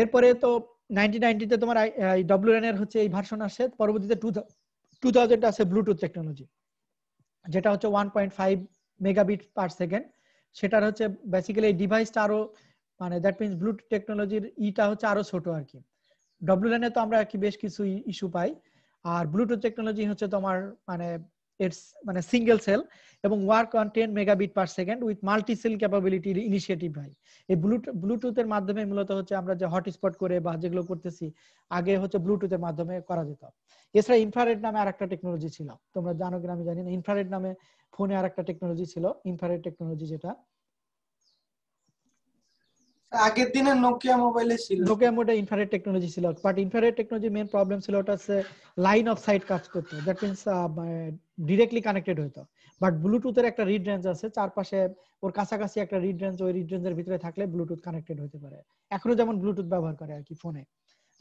এরপরে তো নাইনটিন তোমার এর হচ্ছে এই ভার্সন আসে পরবর্তীতে টু থাউজেন্ড আছে ব্লুটুথ টেকনোলজি যেটা হচ্ছে one point five megabit per second সেটার হচ্ছে বেসিক্যালি এই ডিভাইসটা আরো মানে দ্যাট মিনস ব্লুটুথ টেকনোলজির ইটা হচ্ছে আরো ছোট আর কি ডব্লিউএন এ তো আমরা কি বেশ কিছু ইস্যু পাই আর ব্লুটুথ টেকনোলজি হচ্ছে তোমার মানে এর মানে সিঙ্গেল সেল এবং work on ten megabit per second with multi cell capability initiative হয় এই ব্লুটুথের মাধ্যমে মূলত হচ্ছে আমরা যে হটস্পট করে বা যেগুলো করতেছি আগে হচ্ছে ব্লুটুথের মাধ্যমে করা যেত এছাড়া ইনফ্রারেড নামে আরেকটা টেকনোলজি ছিল তোমরা জানো কিনা আমি জানি না ইনফ্রারেড নামে ফোনে আরেকটা টেকনোলজি ছিল ইনফ্রারেড টেকনোলজি যেটা আগের দিনে নোকিয়া মোবাইলে ছিল নোকিয়া মোবাইলে ইনফ্রারেড টেকনোলজি ছিল but infrared technology main problem ছিল ওটা হচ্ছে লাইন অফ সাইট কাজ করতে দ্যাট মিন্স ডিরেক্টলি কানেক্টেড হইতো বাট ব্লুটুথের একটা রিড রেঞ্জ আছে চারপাশে ওর কাছাকাছি একটা রিড রেঞ্জ ওই রিড রেঞ্জের ভিতরে থাকলে ব্লুটুথ কানেক্টেড হতে পারে এখনো যেমন ব্লুটুথ ব্যবহার করে আর কি ফোনে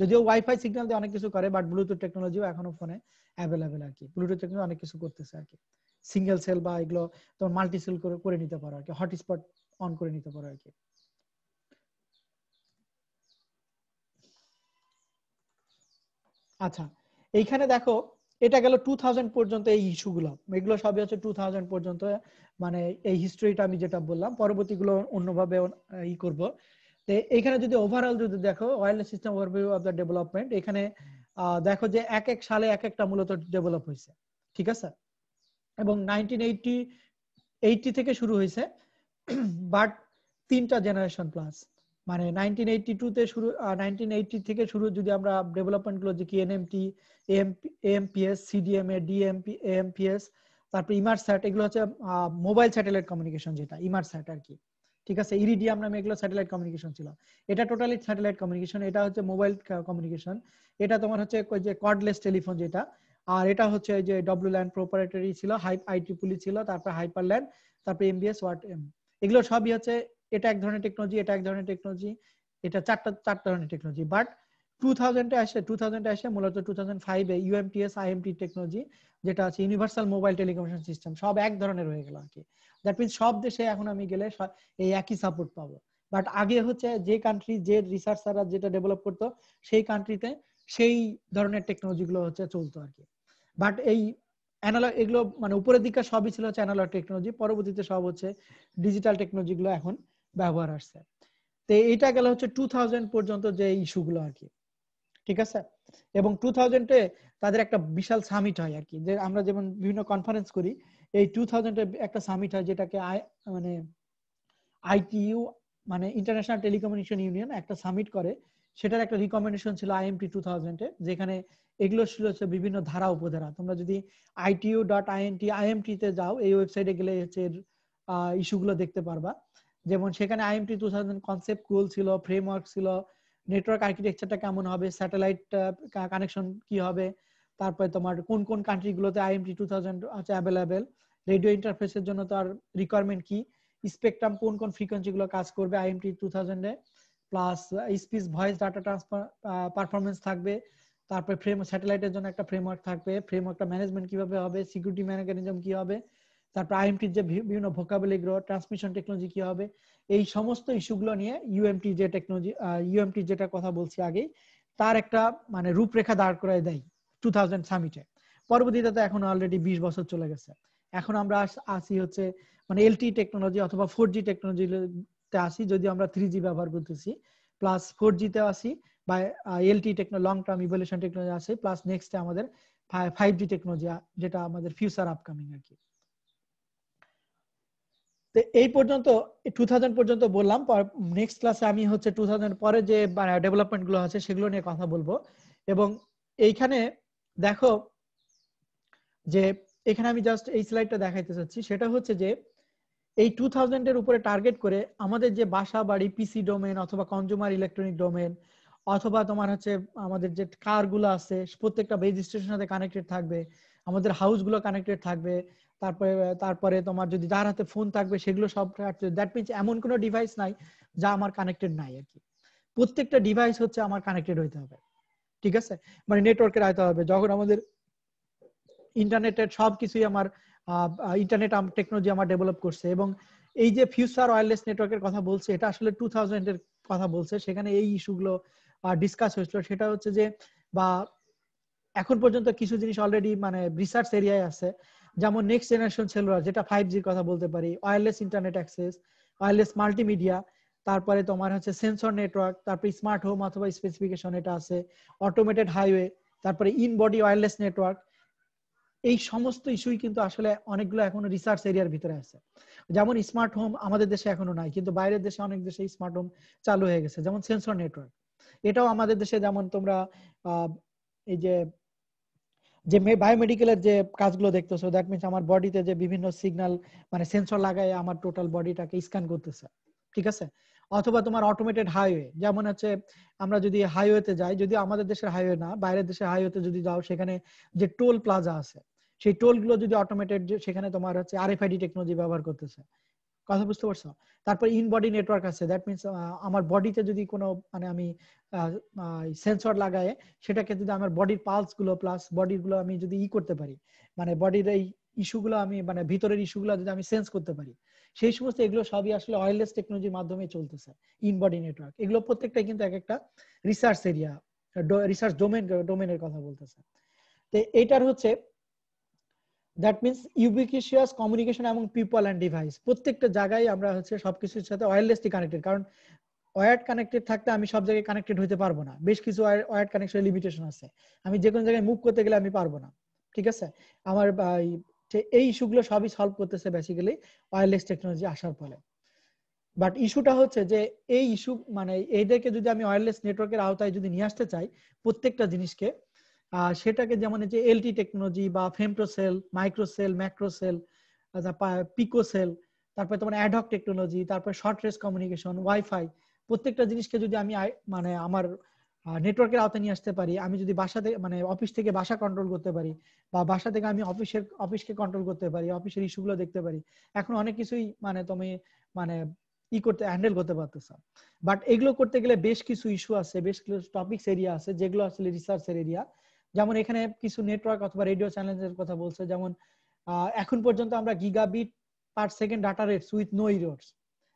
যদিও ওয়াইফাই সিগন্যাল দিয়ে অনেক কিছু করে বাট ব্লুটুথ টেকনোলজিও এখনো ফোনে অ্যাভেলেবেল আর কি ব্লুটুথ টেকনোলজি অনেক কিছু করতেছে আর কি সিঙ্গেল সেল বা এগুলো তোমার মাল্টি সেল করে করে নিতে পারো আর কি হটস্পট অন করে নিতে পারো আর কি আচ্ছা এইখানে দেখো এটা গেল টু থাউজেন্ড পর্যন্ত এই ইস্যুগুলো এগুলো সবই হচ্ছে টু থাউজেন্ড পর্যন্ত মানে এই হিস্ট্রিটা আমি যেটা বললাম পরবর্তীগুলো অন্যভাবে ই করবো এখানে এইখানে যদি ওভারঅল যদি দেখো oil system overview of the development এখানে দেখো যে এক এক সালে এক একটা মূলত ডেভেলপ হয়েছে ঠিক আছে এবং নাইনটিন এইটি এইটি থেকে শুরু হয়েছে বাট তিনটা জেনারেশন প্লাস মানে নাইনটিন এইটি শুরু নাইনটিন থেকে শুরু যদি আমরা ডেভেলপমেন্টগুলো যে কি এনএমটি এএমপিএস সিডিএমএ ডিএমপি এএমপিএস তারপরে ইমারস্যাট এগুলো হচ্ছে মোবাইল স্যাটেলাইট কমিউনিকেশন যেটা ইমারস্যাট আর কি ঠিক আছে ইরিডিয়াম নামে এগুলো স্যাটেলাইট কমিউনিকেশন ছিল এটা টোটালি স্যাটেলাইট কমিউনিকেশন এটা হচ্ছে মোবাইল কমিউনিকেশন এটা তোমার হচ্ছে ওই যে কর্ডলেস টেলিফোন যেটা আর এটা হচ্ছে যে ডব্লিউ ল্যান্ড প্রোপারেটরি ছিল হাই পুলি ছিল তারপর হাইপার ল্যান্ড তারপর এমবিএস ওয়াট এম এগুলো সবই হচ্ছে এটা এক ধরনের টেকনোলজি এটা এক ধরনের টেকনোলজি এটা চারটা চার ধরনের টেকনোলজি বাট টু থাউজেন্ডে আসে টু থাউজেন্ডে আসে মূলত টু থাউজেন্ড ফাইভে ইউএমটিএস আইএমটি টেকনোলজি যেটা আছে ইউনিভার্সাল মোবাইল টেলিকমিউনিকেশন সিস্টেম সব এক ধরনের হয়ে গেল আর কি দ্যাট মিনস সব দেশে এখন আমি গেলে এই একই সাপোর্ট পাবো বাট আগে হচ্ছে যে কান্ট্রি যে রিসার্চাররা যেটা ডেভেলপ করতো সেই কান্ট্রিতে সেই ধরনের টেকনোলজি গুলো হচ্ছে চলতো আর কি বাট এই অ্যানালগ এগুলো মানে উপরের দিককার সবই ছিল হচ্ছে অ্যানালগ টেকনোলজি পরবর্তীতে সব হচ্ছে ডিজিটাল টেকনোলজি গুলো এখন ব্যবহার আসছে তো এটা গেল হচ্ছে টু পর্যন্ত যে ইস্যুগুলো আর কি ঠিক আছে এবং টু থাউজেন্ডে তাদের একটা বিশাল সামিট হয় আর কি যে আমরা যেমন বিভিন্ন কনফারেন্স করি এই টু থাউজেন্ডে একটা সামিট হয় যেটাকে মানে আইটিইউ মানে ইন্টারন্যাশনাল টেলিকমিউনিকেশন ইউনিয়ন একটা সামিট করে সেটার একটা রিকমেন্ডেশন ছিল আইএমটি টু থাউজেন্ডে যেখানে এগুলো ছিল হচ্ছে বিভিন্ন ধারা উপধারা তোমরা যদি আইটিউ ডট আইএনটি আইএমটি তে যাও এই ওয়েবসাইটে গেলে হচ্ছে ইস্যুগুলো দেখতে পারবা যেমন সেখানে IMT two thousand concept cool ছিল ফ্রেমওয়ার্ক ছিল নেটওয়ার্ক আর্কিটেকচারটা কেমন হবে স্যাটেলাইট কানেকশন কি হবে তারপরে তোমার কোন কোন কান্ট্রিগুলোতে আইএমটি টু থাউজেন্ড আছে অ্যাভেলেবেল রেডিও ইন্টারফেসের জন্য তার রিকোয়ারমেন্ট কি স্পেকট্রাম কোন কোন ফ্রিকোয়েন্সিগুলো কাজ করবে আইএমটি টু থাউজেন্ডে plus speech voice data transfer performance থাকবে তারপরে ফ্রেম স্যাটেলাইটের জন্য একটা ফ্রেমওয়ার্ক থাকবে ফ্রেমওয়ার্কটা ম্যানেজমেন্ট কিভাবে হবে সিকিউরিটি মেকানিজম কি হবে তারপর আইএমটির যে বিভিন্ন ভোকাবলি গ্রহ ট্রান্সমিশন টেকনোলজি কি হবে এই সমস্ত ইস্যুগুলো নিয়ে ইউএমটি যে টেকনোলজি ইউএমটি যেটা কথা বলছি আগেই তার একটা মানে রূপরেখা দাঁড় করায় দেয় টু থাউজেন্ড সামিটে পরবর্তীতে তো এখন অলরেডি বিশ বছর চলে গেছে এখন আমরা আসি হচ্ছে মানে এলটি টেকনোলজি অথবা ফোর জি টেকনোলজিতে আসি যদি আমরা থ্রি জি ব্যবহার করতেছি প্লাস ফোর জিতে আসি বা LTE techno long term evolution technology আছে প্লাস নেক্সটে আমাদের ফাইভ জি টেকনোলজি যেটা আমাদের ফিউচার আপকামিং আর কি এই পর্যন্ত টু থাউজেন্ড পর্যন্ত বললাম নেক্সট ক্লাসে আমি হচ্ছে টু থাউজেন্ড পরে যে ডেভেলপমেন্ট মানে, গুলো আছে সেগুলো নিয়ে কথা বলবো এবং এইখানে দেখো যে এখানে আমি জাস্ট এই স্লাইডটা দেখাইতে চাচ্ছি সেটা হচ্ছে যে এই টু থাউজেন্ড এর উপরে টার্গেট করে আমাদের যে বাসা বাড়ি পিসি ডোমেন অথবা কনজুমার ইলেকট্রনিক ডোমেন অথবা তোমার হচ্ছে আমাদের যে কার গুলো আছে প্রত্যেকটা বেজ সাথে কানেক্টেড থাকবে আমাদের হাউস গুলো কানেক্টেড থাকবে তারপরে তারপরে তোমার যদি যার হাতে ফোন থাকবে সেগুলো সব দ্যাট মিনস এমন কোনো ডিভাইস নাই যা আমার কানেক্টেড নাই আর কি প্রত্যেকটা ডিভাইস হচ্ছে আমার কানেক্টেড হইতে হবে ঠিক আছে মানে নেটওয়ার্কের আয়তে হবে যখন আমাদের ইন্টারনেটের সব কিছুই আমার ইন্টারনেট টেকনোলজি আমার ডেভেলপ করছে এবং এই যে ফিউচার ওয়্যারলেস নেটওয়ার্কের কথা বলছে এটা আসলে টু থাউজেন্ডের কথা বলছে সেখানে এই ইস্যুগুলো ডিসকাস হয়েছিল সেটা হচ্ছে যে বা এখন পর্যন্ত কিছু জিনিস অলরেডি মানে রিসার্চ এরিয়ায় আছে যেমন নেক্সট জেনারেশন সেলুলার যেটা ফাইভ জির কথা বলতে পারি wireless internet access wireless multimedia তারপরে তোমার হচ্ছে সেন্সর নেটওয়ার্ক তারপরে স্মার্ট হোম অথবা স্পেসিফিকেশন এটা আছে অটোমেটেড হাইওয়ে তারপরে ইন বডি ওয়ারলেস নেটওয়ার্ক এই সমস্ত ইস্যুই কিন্তু আসলে অনেকগুলো এখনো রিসার্চ এরিয়ার ভিতরে আছে যেমন স্মার্ট হোম আমাদের দেশে এখনো নাই কিন্তু বাইরের দেশে অনেক দেশে স্মার্ট হোম চালু হয়ে গেছে যেমন সেন্সর নেটওয়ার্ক এটাও আমাদের দেশে যেমন তোমরা এই যে যে বায়োমেডিকেলের যে কাজগুলো দেখতেছো দ্যাট মিনস আমার বডিতে যে বিভিন্ন সিগন্যাল মানে সেন্সর লাগায় আমার টোটাল বডিটাকে স্ক্যান করতেছে ঠিক আছে অথবা তোমার অটোমেটেড হাইওয়ে যেমন আছে আমরা যদি হাইওয়েতে যাই যদি আমাদের দেশের হাইওয়ে না বাইরের দেশের হাইওয়েতে যদি যাও সেখানে যে টোল প্লাজা আছে সেই টোল গুলো যদি অটোমেটেড সেখানে তোমার হচ্ছে আর এফআইডি টেকনোলজি ব্যবহার করতেছে কথা বুঝতে পারছো তারপর ইন বডি নেটওয়ার্ক আছে দ্যাট মিনস আমার বডিতে যদি কোনো মানে আমি সেন্সর লাগায় সেটাকে যদি আমার বডির পালস গুলো প্লাস বডির গুলো আমি যদি ই করতে পারি মানে বডির এই ইস্যুগুলো আমি মানে ভিতরের ইস্যুগুলো যদি আমি সেন্স করতে পারি সেই সমস্ত এগুলো সবই আসলে ওয়্যারলেস টেকনোলজির মাধ্যমে চলতেছে ইন বডি নেটওয়ার্ক এগুলো প্রত্যেকটাই কিন্তু এক একটা রিসার্চ এরিয়া রিসার্চ ডোমেন ডোমেনের কথা বলতেছে তো এটার হচ্ছে দ্যাট মিনস ইউবিকিশিয়াস কমিউনিকেশন এবং পিপল অ্যান্ড ডিভাইস প্রত্যেকটা জায়গায় আমরা হচ্ছে সবকিছুর সাথে ওয়্যারলেসলি কানেক্টেড কারণ ওয়ার্ড কানেক্টেড থাকতে আমি সব জায়গায় কানেক্টেড হতে পারবো না বেশ কিছু ওয়ার্ড কানেকশনের লিমিটেশন আছে আমি যে কোনো জায়গায় মুভ করতে গেলে আমি পারবো না ঠিক আছে আমার এই ইস্যুগুলো সবই সলভ করতেছে বেসিক্যালি ওয়ারলেস টেকনোলজি আসার ফলে বাট ইস্যুটা হচ্ছে যে এই ইস্যু মানে এইদেরকে যদি আমি ওয়ারলেস নেটওয়ার্কের আওতায় যদি নিয়ে আসতে চাই প্রত্যেকটা জিনিসকে সেটাকে যেমন যে এলটি টেকনোলজি বা ফেমটোসেল মাইক্রোসেল ম্যাক্রোসেল পিকোসেল তারপরে তোমার অ্যাডক টেকনোলজি তারপরে শর্ট রেস কমিউনিকেশন ওয়াইফাই প্রত্যেকটা জিনিসকে যদি আমি মানে আমার নেটওয়ার্কের আওতায় নিয়ে আসতে পারি আমি যদি বাসা থেকে মানে অফিস থেকে বাসা কন্ট্রোল করতে পারি বা বাসা থেকে আমি অফিসের অফিসকে কন্ট্রোল করতে পারি অফিসের ইস্যুগুলো দেখতে পারি এখন অনেক কিছুই মানে তুমি মানে ই করতে হ্যান্ডেল করতে পারতেছ বাট এগুলো করতে গেলে বেশ কিছু ইস্যু আছে বেশ কিছু টপিক্স এরিয়া আছে যেগুলো আসলে রিসার্চের এরিয়া যেমন এখানে কিছু নেটওয়ার্ক অথবা রেডিও চ্যানেলের কথা বলছে যেমন এখন পর্যন্ত আমরা gigabit per second data rate with no errors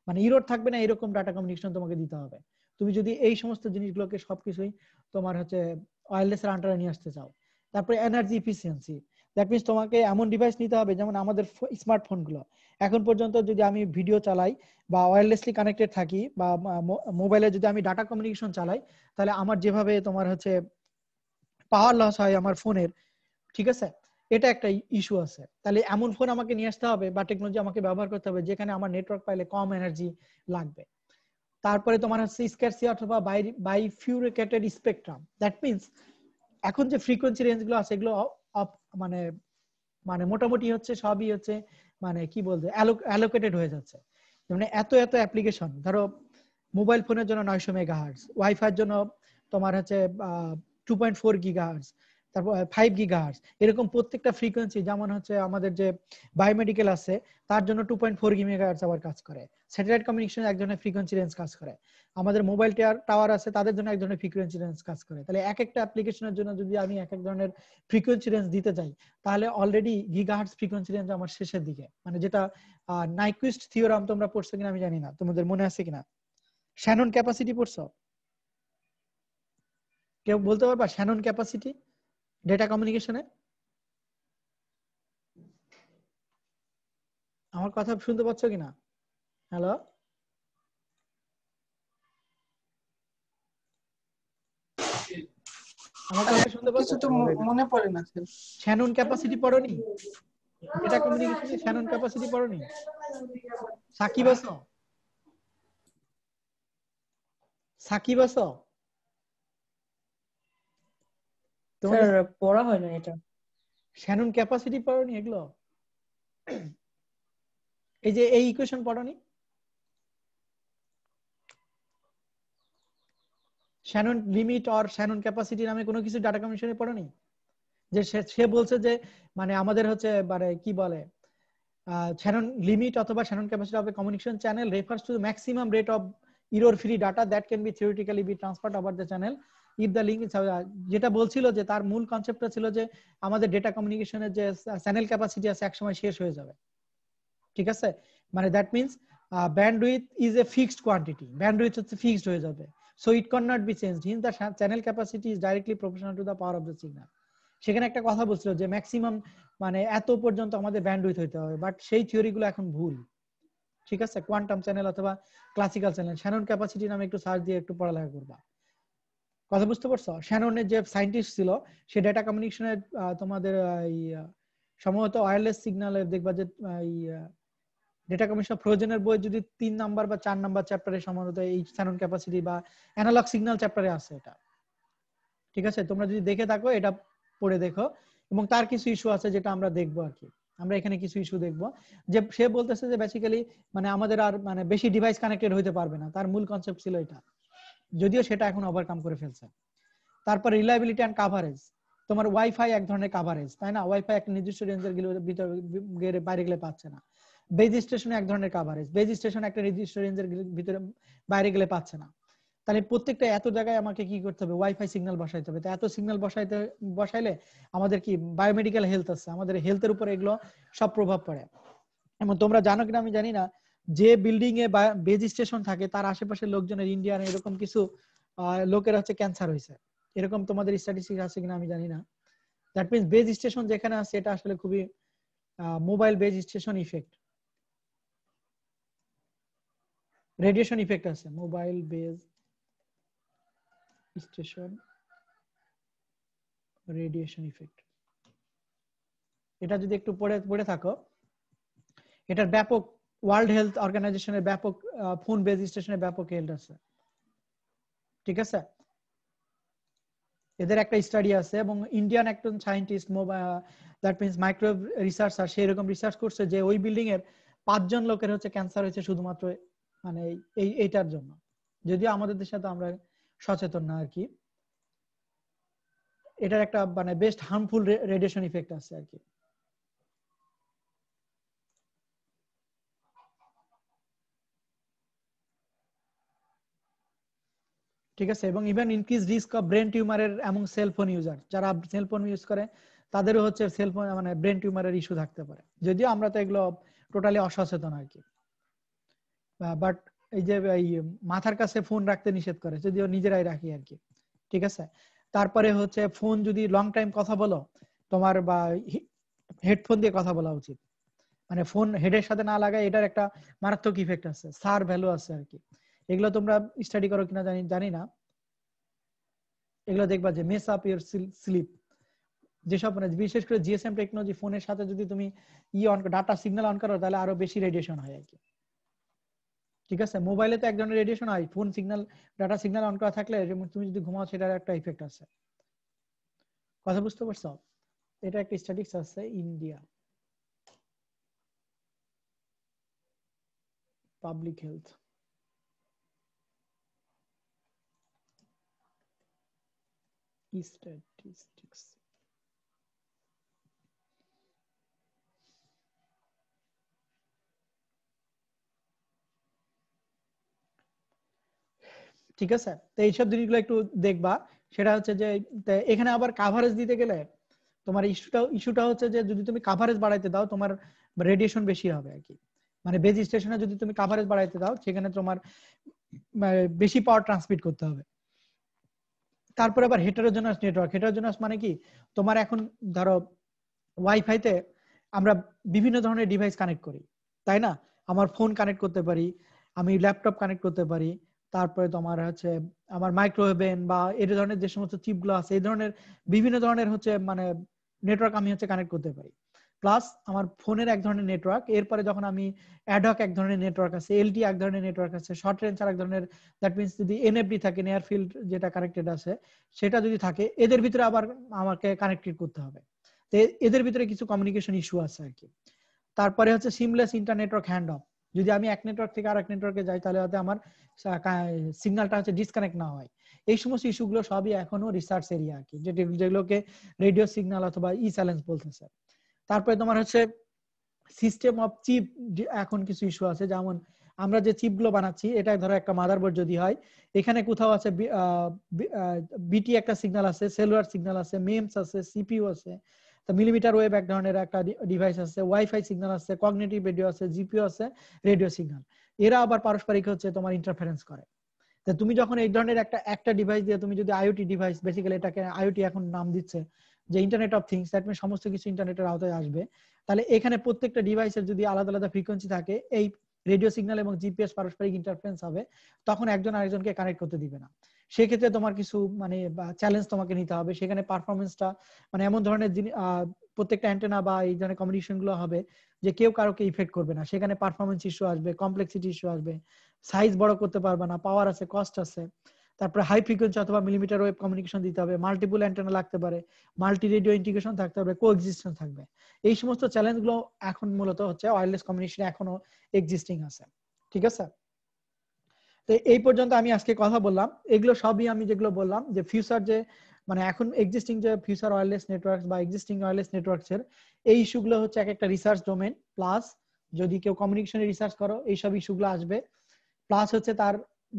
মানে ইরোড থাকবে না এরকম ডাটা কমিউনিকেশন তোমাকে দিতে হবে তুমি যদি এই সমস্ত জিনিসগুলোকে সবকিছুই তোমার হচ্ছে ওয়্যারলেস এর আন্ডারে নিয়ে আসতে চাও তারপরে এনার্জি ইফিসিয়েন্সি দ্যাট মিনস তোমাকে এমন ডিভাইস নিতে হবে যেমন আমাদের গুলো এখন পর্যন্ত যদি আমি ভিডিও চালাই বা ওয়্যারলেসলি কানেক্টেড থাকি বা মোবাইলে যদি আমি ডাটা কমিউনিকেশন চালাই তাহলে আমার যেভাবে তোমার হচ্ছে পাওয়ার লস হয় আমার ফোনের ঠিক আছে এটা একটা ইস্যু আছে তাহলে এমন ফোন আমাকে নিয়ে আসতে হবে বা টেকনোলজি আমাকে ব্যবহার করতে হবে যেখানে আমার নেটওয়ার্ক পাইলে কম এনার্জি লাগবে তারপরে তোমার হচ্ছে স্ক্যারসি অথবা bi bifurcated spectrum that means এখন যে ফ্রিকোয়েন্সি রেঞ্জগুলো আছে এগুলো মানে মানে মোটামুটি হচ্ছে সবই হচ্ছে মানে কি বলতে অ্যালোকেটেড হয়ে যাচ্ছে মানে এত এত অ্যাপ্লিকেশন ধরো মোবাইল ফোনের জন্য নয়শো মেগা হার্স ওয়াইফাইয়ের জন্য তোমার হচ্ছে টু পয়েন্ট তারপর এরকম প্রত্যেকটা ফ্রিকোয়েন্সি যেমন হচ্ছে আমাদের যে আছে তার জন্য আবার কাজ করে স্যাটেলাইট কমিউনিকেশন এক ধরনের ফ্রিকোয়েন্সি রেঞ্জ কাজ করে আমাদের মোবাইল টাওয়ার আছে তাদের জন্য এক ধরনের ফ্রিকোয়েন্সি রেঞ্জ কাজ করে তাহলে এক একটা অ্যাপ্লিকেশনের জন্য যদি আমি এক এক ধরনের ফ্রিকোয়েন্সি রেঞ্জ দিতে যাই তাহলে অলরেডি গিগাহার্স ফ্রিকোয়েন্সি রেঞ্জ আমার শেষের দিকে মানে যেটা নাইকুইস্ট থিওরাম তোমরা পড়ছো কিনা আমি জানি না তোমাদের মনে আছে কিনা শ্যানন ক্যাপাসিটি পড়ছো কেউ বলতে পারবা শ্যানন ক্যাপাসিটি ডেটা কমিউনিকেশনে আমার কথা শুনতে পাচ্ছ কিনা হ্যালো আমার কথা শুনতে পাচ্ছ তো মনে পড়ে না শ্যানন ক্যাপাসিটি পড়নি ডেটা কমিউনিকেশনে শ্যানন ক্যাপাসিটি পড়নি সাকিব আছো সাকিব আছো তোমার পড়া হয় না এটা শ্যানন ক্যাপাসিটি পড়নি এগুলো এই যে এই ইকুয়েশন পড়নি Shannon limit or Shannon capacity নামে কোনো কিছু ডাটা কমিশনে পড়নি যে সে বলছে যে মানে আমাদের হচ্ছে মানে কি বলে শ্যানন লিমিট অথবা Shannon capacity of communication channel refers to maximum rate of error free data that can be theoretically be transferred over the channel if the link যেটা বলছিল যে তার মূল কনসেপ্টটা ছিল যে আমাদের ডেটা কমিউনিকেশনের যে চ্যানেল ক্যাপাসিটি আছে একসময় শেষ হয়ে যাবে ঠিক আছে মানে that means bandwidth is a fixed quantity bandwidth হচ্ছে ফিক্সড হয়ে যাবে so it can not be change hence the channel capacity is directly proportional to the power of the signal সেখানে একটা কথা বলছিল যে ম্যাক্সিমাম মানে এত পর্যন্ত আমাদের ব্যান্ডউইথ হইতে হবে বাট সেই থিওরিগুলো এখন ভুল ঠিক আছে কোয়ান্টাম চ্যানেল অথবা ক্লাসিক্যাল চ্যানেল শ্যানন ক্যাপাসিটি নামে একটু সার্চ দিয়ে একটু পড়ালেখা করবা কথা বুঝতে পারছো শ্যাননের যে সাইন্টিস্ট ছিল সে ডেটা কমিউনিকেশনের তোমাদের এই সম্ভবত ওয়্যারলেস সিগন্যালে দেখবা যে এই ডেটা কমিউনিকেশন প্রয়োজনের বই যদি তিন নাম্বার বা চার নাম্বার চ্যাপ্টারে সম্ভবত এই শ্যানন ক্যাপাসিটি বা অ্যানালগ সিগন্যাল চ্যাপ্টারে আছে এটা ঠিক আছে তোমরা যদি দেখে থাকো এটা পড়ে দেখো এবং তার কিছু ইস্যু আছে যেটা আমরা দেখবো আর কি আমরা এখানে কিছু ইস্যু দেখব যে সে বলতেছে যে বেসিক্যালি মানে আমাদের আর মানে বেশি ডিভাইস কানেক্টেড হইতে পারবে না তার মূল কনসেপ্ট ছিল এটা যদিও সেটা এখন ওভারকাম করে ফেলছে তারপর রিলায়েবিলিটি অ্যান্ড কাভারেজ তোমার ওয়াইফাই এক ধরনের কাভারেজ তাই না ওয়াইফাই একটা নির্দিষ্ট রেঞ্জের ভিতরে বাইরে গেলে পাচ্ছে না বেজ স্টেশন এক ধরনের কাভারেজ বেজ স্টেশন একটা নির্দিষ্ট রেঞ্জের ভিতরে বাইরে গেলে পাচ্ছে না তাহলে প্রত্যেকটা এত জায়গায় আমাকে কি করতে হবে ওয়াইফাই সিগন্যাল বসাইতে হবে তো এত সিগন্যাল বসাইতে বসাইলে আমাদের কি বায়োমেডিক্যাল হেলথ আছে আমাদের হেলথের উপর এগুলো সব প্রভাব পড়ে এবং তোমরা জানো কিনা আমি জানি না যে বিল্ডিং এ বেজ স্টেশন থাকে তার আশেপাশের লোকজনের ইন্ডিয়ান এরকম কিছু লোকের হচ্ছে ক্যান্সার হয়েছে এরকম তোমাদের স্ট্যাটিস্টিক আছে কিনা আমি জানি না দ্যাট মিনস বেজ স্টেশন যেখানে আছে এটা আসলে খুবই mobile base station effect radiation effect আছে mobile base station radiation effect এটা যদি একটু পড়ে পড়ে থাকো এটার ব্যাপক ওয়ার্ল্ড হেলথ অর্গানাইজেশনের ব্যাপক ফোন বেজ স্টেশনের ব্যাপক হেল্ড আছে ঠিক আছে এদের একটা স্টাডি আছে এবং ইন্ডিয়ান একজন scientist that means micro researcher সেই রকম রিসার্চ করছে যে ওই বিল্ডিং এর পাঁচজন লোকের হচ্ছে ক্যান্সার হয়েছে শুধুমাত্র মানে এই এইটার জন্য যদিও আমাদের দেশে তো আমরা সচেতন না আর কি এটার একটা মানে বেস্ট হার্মফুল রেডিয়েশন ইফেক্ট আছে আর কি ঠিক আছে এবং even increase risk of brain টিউমারের এবং সেলফোন ইউজার যারা সেলফোন ইউজ করে তাদেরও হচ্ছে সেলফোন মানে ব্রেন টিউমারের ইস্যু থাকতে পারে যদিও আমরা তো এগুলো টোটালি অসচেতন আর কি বাট এই যে মাথার কাছে ফোন রাখতে নিষেধ করে যদিও নিজেরাই রাখি আর কি ঠিক আছে তারপরে হচ্ছে ফোন যদি লং টাইম কথা বলো তোমার বা হেডফোন দিয়ে কথা বলা উচিত মানে ফোন হেডের সাথে না লাগায় এটার একটা মারাত্মক ইফেক্ট আছে সার ভ্যালু আছে আর কি এগুলো তোমরা স্টাডি করো কিনা জানি জানি না এগুলো দেখবা যে মেস আপ ইউর স্লিপ যেসব মানে বিশেষ করে জিএসএম টেকনোলজি ফোনের সাথে যদি তুমি ই অন ডাটা সিগন্যাল অন করো তাহলে আরো বেশি রেডিয়েশন হয় আর কি ঠিক আছে মোবাইলে তো এক ধরনের রেডিয়েশন হয় phone signal data signal on করা থাকলে তুমি যদি ঘুমাও সেটার একটা ইফেক্ট আছে কথা বুঝতে পারছো এটা একটা স্ট্যাটিক্স আছে ইন্ডিয়া পাবলিক হেলথ statistics. ঠিক আছে তো এইসব জিনিসগুলো একটু দেখবা সেটা হচ্ছে যে এখানে আবার কাভারেজ দিতে গেলে তোমার ইস্যুটা ইস্যুটা হচ্ছে যে যদি তুমি কাভারেজ বাড়াইতে দাও তোমার রেডিয়েশন বেশি হবে আর কি মানে বেজ স্টেশনে যদি তুমি কাভারেজ বাড়াইতে দাও সেখানে তোমার মানে বেশি পাওয়ার ট্রান্সমিট করতে হবে তারপরে আবার হেটারোজেনাস নেটওয়ার্ক হেটারোজেনাস মানে কি তোমার এখন ধরো ওয়াইফাই তে আমরা বিভিন্ন ধরনের ডিভাইস কানেক্ট করি তাই না আমার ফোন কানেক্ট করতে পারি আমি ল্যাপটপ কানেক্ট করতে পারি তারপরে তোমার হচ্ছে আমার মাইক্রোওয়েভেন বা এই ধরনের যে সমস্ত চিপগুলো আছে এই ধরনের বিভিন্ন ধরনের হচ্ছে মানে নেটওয়ার্ক আমি হচ্ছে কানেক্ট করতে পারি প্লাস আমার ফোনের এক ধরনের নেটওয়ার্ক এরপরে যখন আমি অ্যাডক এক ধরনের নেটওয়ার্ক আছে এলটি এক ধরনের নেটওয়ার্ক আছে শর্ট রেঞ্জ আর এক ধরনের দ্যাট মিনস যদি এনএফডি থাকে নিয়ার ফিল্ড যেটা কানেক্টেড আছে সেটা যদি থাকে এদের ভিতরে আবার আমাকে কানেক্টেড করতে হবে তো এদের ভিতরে কিছু কমিউনিকেশন ইস্যু আছে আর কি তারপরে হচ্ছে seamless inter network hand off যদি আমি এক নেটওয়ার্ক থেকে আর এক নেটওয়ার্কে যাই তাহলে হয়তো আমার সিগনালটা হচ্ছে ডিসকানেক্ট না হয় এই সমস্ত ইস্যুগুলো সবই এখনো রিসার্চ এরিয়া আর কি যেগুলোকে রেডিও সিগনাল অথবা ই চ্যালেঞ্জ বলতেছে তারপরে তোমার হচ্ছে সিস্টেম অফ চিপ এখন কিছু ইস্যু আছে যেমন আমরা যে চিপ গুলো বানাচ্ছি এটা ধরো একটা মাদারবোর্ড যদি হয় এখানে কোথাও আছে বিটি একটা সিগনাল আছে সেলুলার সিগনাল আছে মেমস আছে সিপিইউ আছে মিলিমিটার ওয়েব এক ধরনের একটা ডিভাইস আছে ওয়াইফাই সিগনাল আছে কগনেটিভ রেডিও আছে জিপিও আছে রেডিও সিগনাল এরা আবার পারস্পরিক হচ্ছে তোমার ইন্টারফারেন্স করে তুমি যখন এই ধরনের একটা একটা ডিভাইস দিয়ে তুমি যদি আইওটি ডিভাইস বেসিক্যালি এটাকে আইওটি এখন নাম দিচ্ছে যে internet of things that mean সমস্ত কিছু ইন্টারনেটের আওতায় আসবে তাহলে এখানে প্রত্যেকটা ডিভাইসের যদি আলাদা আলাদা ফ্রিকোয়েন্সি থাকে এই রেডিও সিগন্যাল এবং জিপিএস পারস্পরিক ইন্টারফারেন্স হবে তখন একজন আরেকজনকে কানেক্ট করতে দিবে না সেক্ষেত্রে তোমার কিছু মানে চ্যালেঞ্জ তোমাকে নিতে হবে সেখানে পারফরমেন্সটা মানে এমন ধরনের প্রত্যেকটা অ্যান্টেনা বা এই ধরনের কমিউনিকেশন গুলো হবে যে কেউ কারোকে ইফেক্ট করবে না সেখানে পারফরমেন্স ইস্যু আসবে কমপ্লেক্সিটি ইস্যু আসবে সাইজ বড় করতে পারবে না পাওয়ার আছে কস্ট আছে তারপরে হাই ফ্রিকোয়েন্সি অথবা মিলিমিটার ওয়েভ কমিউনিকেশন দিতে হবে মাল্টিপল অ্যান্টেনা লাগতে পারে মাল্টি রেডিও ইন্টিগ্রেশন থাকতে হবে কো এক্সিস্টেন্স থাকবে এই সমস্ত চ্যালেঞ্জ গুলো এখন মূলত হচ্ছে ওয়্যারলেস কমিউনিকেশন এখনো এক্সিস্টিং আছে ঠিক আছে তো এই পর্যন্ত আমি আজকে কথা বললাম এগুলো সবই আমি যেগুলো বললাম যে ফিউচার যে মানে এখন এক্সিস্টিং যে ফিউচার ওয়্যারলেস নেটওয়ার্ক বা এক্সিস্টিং ওয়্যারলেস এর এই ইস্যুগুলো হচ্ছে এক একটা রিসার্চ ডোমেন প্লাস যদি কেউ কমিউনিকেশনে রিসার্চ করো এইসব ইস্যুগুলো আসবে প্লাস হচ্ছে তার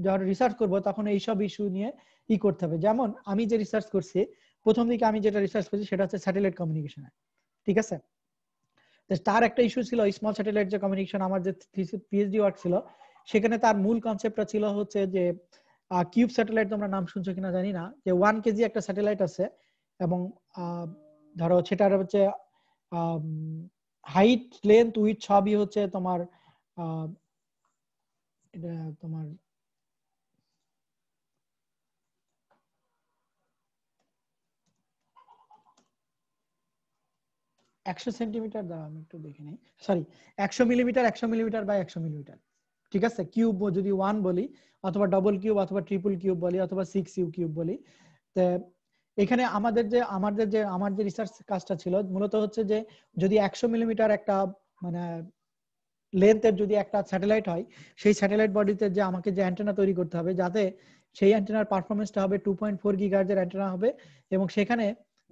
যখন রিসার্চ করব তখন এইসব ইস্যু নিয়ে ই করতে হবে যেমন আমি যে রিসার্চ করছি প্রথম দিকে আমি যেটা রিসার্চ করছি সেটা হচ্ছে স্যাটেলাইট কমিউনিকেশন ঠিক আছে তার একটা ইস্যু ছিল স্মল স্যাটেলাইট যে কমিউনিকেশন আমার যে পিএইচডি ওয়ার্ক ছিল সেখানে তার মূল কনসেপ্টটা ছিল হচ্ছে যে কিউব স্যাটেলাইট তোমরা নাম শুনছো কিনা জানি না যে ওয়ান কেজি একটা স্যাটেলাইট আছে এবং ধরো সেটার হচ্ছে হাইট লেন্থ উইথ সবই হচ্ছে তোমার এটা তোমার একশো সেন্টিমিটার দ্বারা আমি একটু দেখে নিই সরি একশো মিলিমিটার একশো মিলিমিটার বা একশো মিলিমিটার ঠিক আছে কিউব যদি ওয়ান বলি অথবা ডবল কিউব অথবা ট্রিপল কিউব বলি অথবা সিক্স ইউ কিউব বলি এখানে আমাদের যে আমাদের যে আমার যে রিসার্চ কাজটা ছিল মূলত হচ্ছে যে যদি একশো মিলিমিটার একটা মানে লেন্থের যদি একটা স্যাটেলাইট হয় সেই স্যাটেলাইট বডিতে যে আমাকে যে অ্যান্টেনা তৈরি করতে হবে যাতে সেই অ্যান্টেনার পারফরমেন্সটা হবে টু পয়েন্ট ফোর গিগার্জের অ্যান্টেনা হবে এবং সেখানে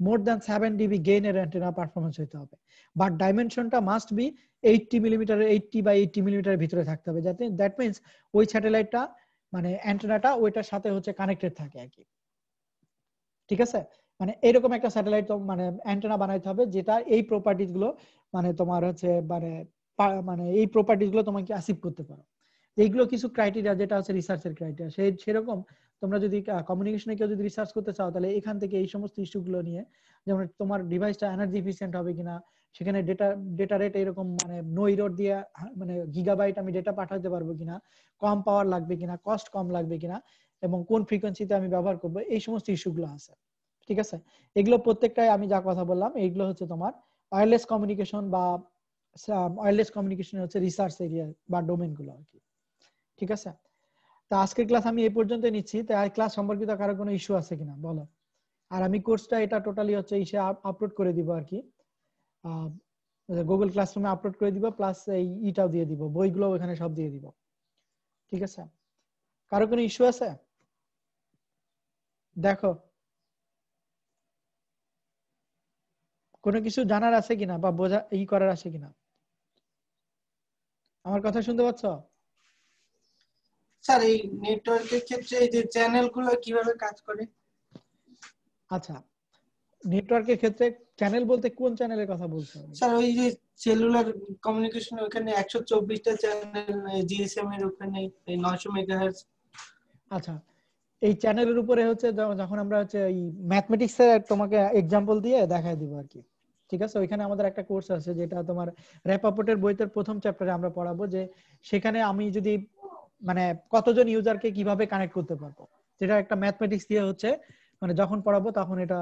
মোর দ্যান সেভেন ডিবি গেইনের অ্যান্টেনা পারফরমেন্স হইতে হবে বাট ডাইমেনশনটা must be eighty millimetre eighty বা এইটটি মিলিমিটারের ভিতরে থাকতে হবে যাতে দ্যাট মিনস ওই স্যাটেলাইটটা মানে অ্যান্টেনাটা ওইটার সাথে হচ্ছে কানেক্টেড থাকে আর কি ঠিক আছে মানে এরকম একটা স্যাটেলাইট মানে অ্যান্টেনা বানাইতে হবে যেটা এই প্রপার্টিগুলো মানে তোমার হচ্ছে মানে মানে এই প্রপার্টিগুলো তোমাকে অ্যাসিভ করতে পারো এইগুলো কিছু ক্রাইটেরিয়া যেটা হচ্ছে রিসার্চের ক্রাইটেরিয়া সেই সেরকম তোমরা যদি কমিউনিকেশনে কেউ যদি রিসার্চ করতে চাও তাহলে এখান থেকে এই সমস্ত ইস্যুগুলো নিয়ে যেমন তোমার ডিভাইসটা এনার্জি এফিসিয়েন্ট হবে কিনা সেখানে ডেটা ডেটা রেট এরকম মানে নো ইরোড দিয়ে মানে গিগাবাইট আমি ডেটা পাঠাতে পারবো কিনা কম পাওয়ার লাগবে কিনা কস্ট কম লাগবে কিনা এবং কোন ফ্রিকোয়েন্সিতে আমি ব্যবহার করব এই সমস্ত ইস্যুগুলো আছে ঠিক আছে এগুলো প্রত্যেকটাই আমি যা কথা বললাম এইগুলো হচ্ছে তোমার ওয়্যারলেস কমিউনিকেশন বা ওয়্যারলেস কমিউনিকেশন হচ্ছে রিসার্চ এরিয়া বা ডোমেনগুলো আর কি ঠিক আছে তা আজকের ক্লাস আমি এই পর্যন্ত নিচ্ছি তো আর ক্লাস সম্পর্কিত কারো কোনো ইস্যু আছে কিনা বলো আর আমি কোর্সটা এটা টোটালি হচ্ছে ইসে আপলোড করে দিব আর কি গুগল ক্লাসরুমে আপলোড করে দিব প্লাস এই ইটাও দিয়ে দিব বইগুলো ওখানে সব দিয়ে দিব ঠিক আছে কারো কোনো ইস্যু আছে দেখো কোনো কিছু জানার আছে কিনা বা বোঝা ই করার আছে কিনা আমার কথা শুনতে পাচ্ছ স্যার এই নেটওয়ার্কের ক্ষেত্রে এই যে চ্যানেলগুলো কিভাবে কাজ করে আচ্ছা নেটওয়ার্কের ক্ষেত্রে চ্যানেল বলতে কোন চ্যানেলের কথা বলছেন স্যার ওই যে সেলুলার কমিউনিকেশন ওখানে 124টা চ্যানেল জিএসএম এর ওখানে 900 মেগাহার্জ আচ্ছা এই চ্যানেলের উপরে হচ্ছে যখন আমরা হচ্ছে এই ম্যাথমেটিক্স এর তোমাকে एग्जांपल দিয়ে দেখায় দিব আর কি ঠিক আছে ওইখানে আমাদের একটা কোর্স আছে যেটা তোমার র্যাপাপোর্টের বইতে প্রথম চ্যাপ্টারে আমরা পড়াবো যে সেখানে আমি যদি মানে কতজন ইউজারকে কিভাবে কানেক্ট করতে পারবো যেটা একটা ম্যাথমেটিক্স দিয়ে হচ্ছে মানে যখন পড়াবো তখন এটা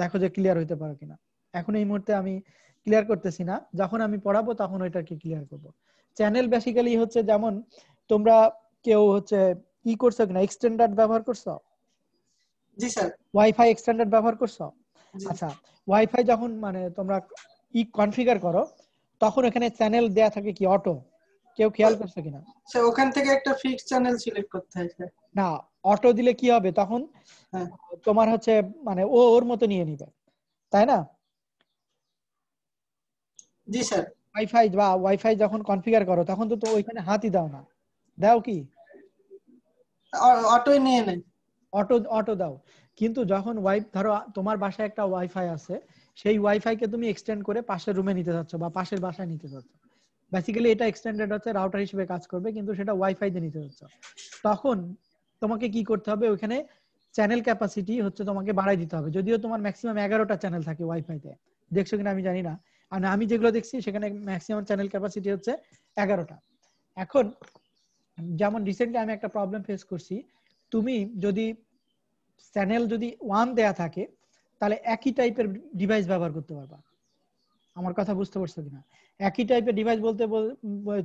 দেখো যে ক্লিয়ার হইতে পারো কিনা এখন এই মুহূর্তে আমি ক্লিয়ার করতেছি না যখন আমি পড়াবো তখন ওইটাকে ক্লিয়ার করব চ্যানেল বেসিক্যালি হচ্ছে যেমন তোমরা কেউ হচ্ছে ই করছো কিনা এক্সটেন্ডার্ড ব্যবহার করছো জি স্যার ওয়াইফাই এক্সটেন্ডার ব্যবহার করছো আচ্ছা ওয়াইফাই যখন মানে তোমরা ই কনফিগার করো তখন এখানে চ্যানেল দেয়া থাকে কি অটো কেউ খেয়াল করছে কিনা আচ্ছা, ওখান থেকে একটা ফিক্স চ্যানেল সিলেক্ট করতে হয় না অটো দিলে কি হবে তখন হ্যাঁ। তোমার হচ্ছে মানে ও ওর মতো নিয়ে নিবে তাই না জি স্যার ওয়াইফাই বা ওয়াইফাই যখন কনফিগার করো তখন তো ওইখানে হাতই দাও না দাও কি অটোই নিয়ে নেয় অটো অটো দাও কিন্তু যখন ওয়াই ধরো তোমার বাসায় একটা ওয়াইফাই আছে সেই ওয়াইফাই কে তুমি এক্সটেন্ড করে পাশের রুমে নিতে যাচ্ছ বা পাশের বাসায় নিতে যাচ্ছ বেসিক্যালি এটা এক্সটেন্ডেড হচ্ছে রাউটার হিসেবে কাজ করবে কিন্তু সেটা ওয়াইফাই দিয়ে নিতে হচ্ছে তখন তোমাকে কি করতে হবে ওখানে চ্যানেল ক্যাপাসিটি হচ্ছে তোমাকে বাড়াই দিতে হবে যদিও তোমার ম্যাক্সিমাম এগারোটা চ্যানেল থাকে ওয়াইফাইতে দেখছো কিনা আমি জানি না আর আমি যেগুলো দেখছি সেখানে ম্যাক্সিমাম চ্যানেল ক্যাপাসিটি হচ্ছে এগারোটা এখন যেমন রিসেন্টলি আমি একটা প্রবলেম ফেস করছি তুমি যদি চ্যানেল যদি ওয়ান দেয়া থাকে তাহলে একই টাইপের ডিভাইস ব্যবহার করতে পারবা আমার কথা বুঝতে পারছো কিনা একই টাইপের ডিভাইস বলতে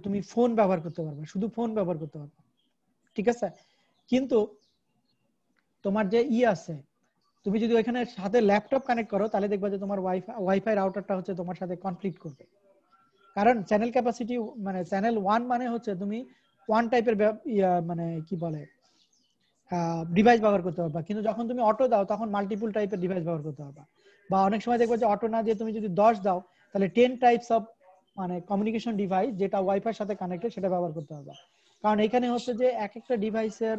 তুমি ফোন ব্যবহার করতে পারবে শুধু ফোন ব্যবহার করতে পারবে ঠিক আছে কিন্তু তোমার যে ই আছে তুমি যদি ওইখানে সাথে ল্যাপটপ কানেক্ট করো তাহলে দেখবা যে তোমার ওয়াইফাই ওয়াইফাই রাউটারটা হচ্ছে তোমার সাথে কনফ্লিক্ট করবে কারণ চ্যানেল ক্যাপাসিটি মানে চ্যানেল ওয়ান মানে হচ্ছে তুমি ওয়ান টাইপের মানে কি বলে ডিভাইস ব্যবহার করতে পারবা কিন্তু যখন তুমি অটো দাও তখন মাল্টিপুল টাইপের ডিভাইস ব্যবহার করতে পারবা বা অনেক সময় দেখবা যে অটো না দিয়ে তুমি যদি দশ দাও তাহলে টেন টাইপস অফ মানে কমিউনিকেশন ডিভাইস যেটা ওয়াইফাই সাথে কানেক্টেড সেটা ব্যবহার করতে হবে কারণ এখানে হচ্ছে যে এক একটা ডিভাইসের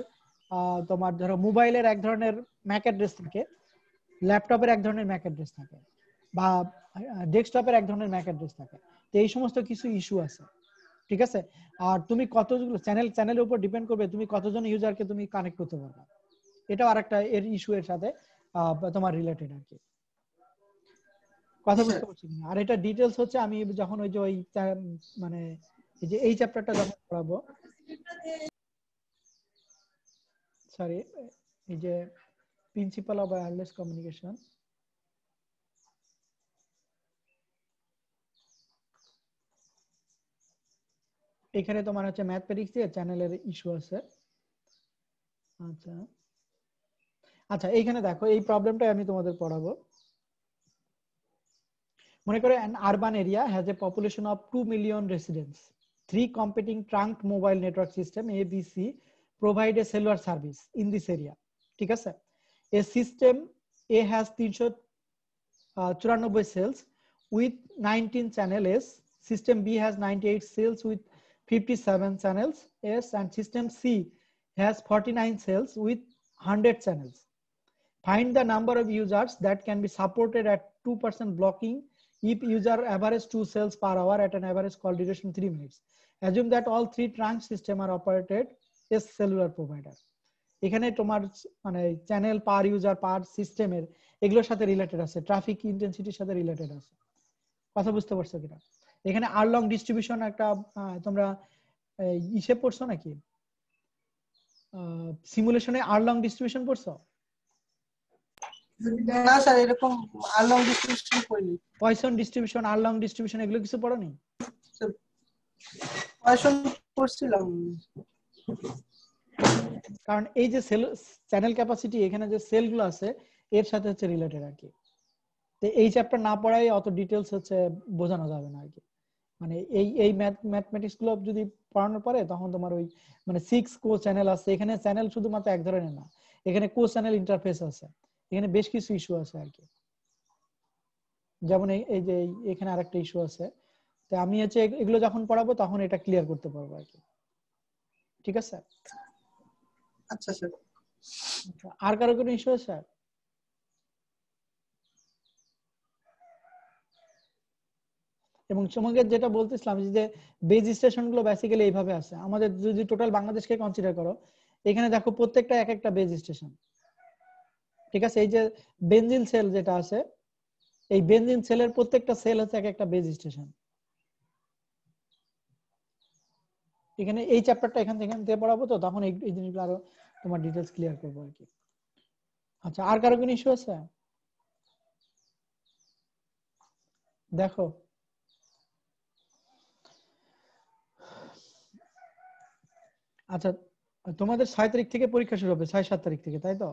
তোমার ধরো মোবাইলের এক ধরনের ম্যাক অ্যাড্রেস থাকে ল্যাপটপের এক ধরনের ম্যাক অ্যাড্রেস থাকে বা ডেস্কটপের এক ধরনের ম্যাক অ্যাড্রেস থাকে তো এই সমস্ত কিছু ইস্যু আছে ঠিক আছে আর তুমি কতগুলো চ্যানেল চ্যানেলের উপর ডিপেন্ড করবে তুমি কতজন ইউজারকে তুমি কানেক্ট করতে পারবে এটাও আরেকটা এর ইস্যু এর সাথে তোমার রিলেটেড আর কি কথা হ্যাঁ। বুঝতে পারছি আর এটা ডিটেলস হচ্ছে আমি যখন ওই যে ওই মানে এই যে এই চ্যাপ্টারটা যখন পড়াবো সরি এই যে প্রিন্সিপাল অফ ওয়্যারলেস কমিউনিকেশন এখানে তোমার হচ্ছে ম্যাথমেটিক্স এর দিয়ে চ্যানেলের ইস্যু আছে আচ্ছা আচ্ছা এইখানে দেখো এই প্রবলেমটাই আমি তোমাদের পড়াবো মনে করে an urban area has a population of 2 million residents three competing trunk mobile network system abc provide a cellular service in this area ঠিক আছে a system a has 394 cells with 19 channel s system b has 98 cells with 57 channels s and system c has 49 cells with 100 channels find the number of users that can be supported at 2% blocking if user average two cells per hour at an average call duration three minutes. Assume that all three trunk system are operated as cellular provider. এখানে তোমার মানে channel পার user পার সিস্টেমের এগুলোর সাথে related আছে traffic ইন্টেন্সিটির সাথে related আছে কথা বুঝতে পারছো কিনা এখানে আর লং ডিস্ট্রিবিউশন একটা তোমরা ইসে পড়ছো নাকি সিমুলেশনে আর লং ডিস্ট্রিবিউশন পড়ছো না স্যার এরকম Erlang distribution Poisson distribution Erlang distribution এগুলো কিছু পড়নি পয়সন কারণ এই যে সেল চ্যানেল ক্যাপাসিটি এখানে যে সেলগুলো আছে এর সাথে হচ্ছে রিলেটেড আর কি এই চ্যাপ্টার না পড়াই অত ডিটেলস হচ্ছে বোঝানো যাবে না আরকি মানে এই এই ম্যাথমেটিক্স গুলো যদি পড়ানোর পরে তখন তোমার ওই মানে সিক্স কো চ্যানেল আছে এখানে চ্যানেল শুধুমাত্র এক ধরনের না এখানে কো চ্যানেল ইন্টারফেস আছে এখানে বেশ কিছু ইস্যু আছে আর কি যেমন এই যে এখানে আরেকটা ইস্যু আছে তো আমি হচ্ছে এগুলো যখন পড়াবো তখন এটা ক্লিয়ার করতে পারবো আর কি ঠিক আছে আচ্ছা স্যার আচ্ছা, আর কারো কোনো ইস্যু আছে স্যার এবং তোমাকে যেটা বলতেছিলাম যে বেজ স্টেশন গুলো বেসিক্যালি এইভাবে আছে আমাদের যদি টোটাল বাংলাদেশকে কনসিডার করো এখানে দেখো প্রত্যেকটা এক একটা বেজ স্টেশন ঠিক আছে এই যে বেনজিন সেল যেটা আছে এই বেনজিন সেলের প্রত্যেকটা সেল হচ্ছে এক একটা বেজ স্টেশন এখানে এই চ্যাপ্টারটা এখান থেকে এখান পড়াবো তো তখন এই জিনিসগুলো আরো তোমার ডিটেলস ক্লিয়ার করবো আর কি আচ্ছা আর কারো কোনো ইস্যু আছে দেখো আচ্ছা তোমাদের ছয় তারিখ থেকে পরীক্ষা শুরু হবে ছয় সাত তারিখ থেকে তাই তো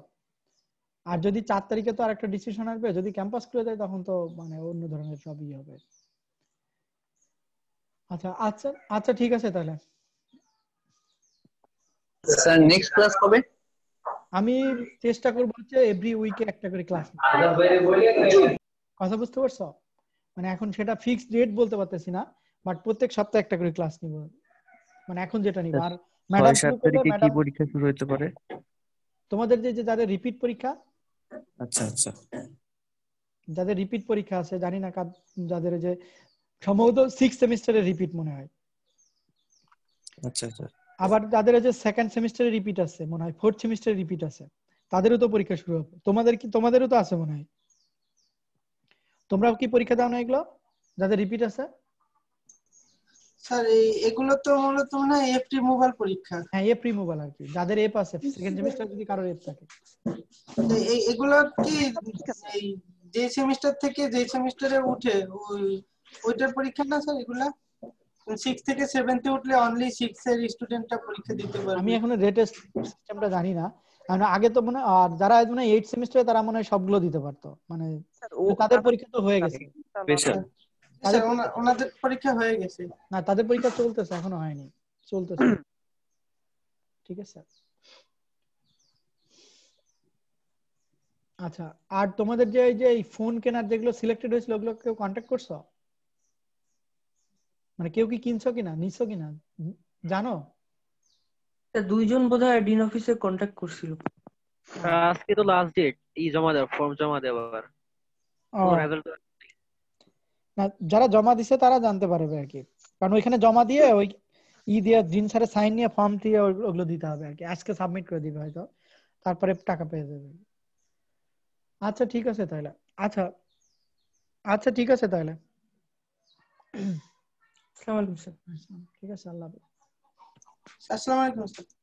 আর যদি চার তারিখে তো আরেকটা ডিসিশন আসবে যদি ক্যাম্পাস খুলে যায় তখন তো মানে অন্য ধরনের সব হবে আচ্ছা আচ্ছা আচ্ছা ঠিক আছে তাহলে আমি চেষ্টা করব হচ্ছে এভরি উইকে একটা করে ক্লাস কথা বুঝতে পারছো মানে এখন সেটা ফিক্স ডেট বলতে পারতেছি না বাট প্রত্যেক সপ্তাহে একটা করে ক্লাস নিব মানে এখন যেটা নিব আর ম্যাডাম কি পরীক্ষা শুরু হতে পারে তোমাদের যে যাদের রিপিট পরীক্ষা আচ্ছা আচ্ছা যাদের রিপিট পরীক্ষা আছে জানি না যাদের যে সম্ভবত সিক্স রিপিট মনে হয় আচ্ছা আচ্ছা আবার যাদের যে সেকেন্ড সেমিস্টারের রিপিট আছে মনে হয় ফোর্থ সেমিস্টারে রিপিট আছে তাদেরও তো পরীক্ষা শুরু হবে তোমাদের কি তোমাদেরও তো আছে মনে হয় তোমরাও কি পরীক্ষা দাও না এগুলো যাদের রিপিট আছে স্যার এগুলো তো মূলত মনে হয় এফ মোবাইল পরীক্ষা হ্যাঁ এফ মোবাইল আর কি যাদের এফ আছে সেকেন্ড সেমিস্টার যদি কারোর এফ থাকে এগুলো কি যে সেমিস্টার থেকে যে সেমিস্টারে উঠে ওই ওইটার পরীক্ষা না স্যার এগুলা সিক্স মানে থেকে 7 তে উঠলে অনলি সিক্স এর স্টুডেন্টটা পরীক্ষা দিতে পারে আমি এখনো রেটেস্ট সিস্টেমটা জানি না কারণ আগে তো মনে আর যারা মানে এইট সেমিস্টারে তারা মনে হয় সবগুলো দিতে পারতো মানে তাদের পরীক্ষা তো হয়ে গেছে আচ্ছা, তাদের পরীক্ষা চলতেছে এখনো হয়নি চলতেছে ঠিক আছে আচ্ছা আর তোমাদের যে এই ফোন কেনার যেগুলো সিলেক্টেড হয়েছিল ওগুলো কেউ কন্ট্যাক্ট করছো মানে কেউ কি কিনছো কিনা নিছো কিনা জানো দুইজন বোধহয় ডিন অফিসে কন্ট্যাক্ট করছিল আজকে তো লাস্ট ডেট ই জমা দেওয়ার ফর্ম জমা দেওয়ার যারা জমা দিছে তারা জানতে পারবে আর কি কারণ ওইখানে জমা দিয়ে ওই ই দিয়ে দিন সারে সাইন নিয়ে ফর্ম দিয়ে ওগুলো দিতে হবে আর কি আজকে সাবমিট করে দিবে হয়তো তারপরে টাকা পেয়ে যাবে আচ্ছা ঠিক আছে তাহলে আচ্ছা আচ্ছা ঠিক আছে তাহলে আসসালামু আলাইকুম স্যার ঠিক আছে আল্লাহ হাফেজ আসসালামু আলাইকুম স্যার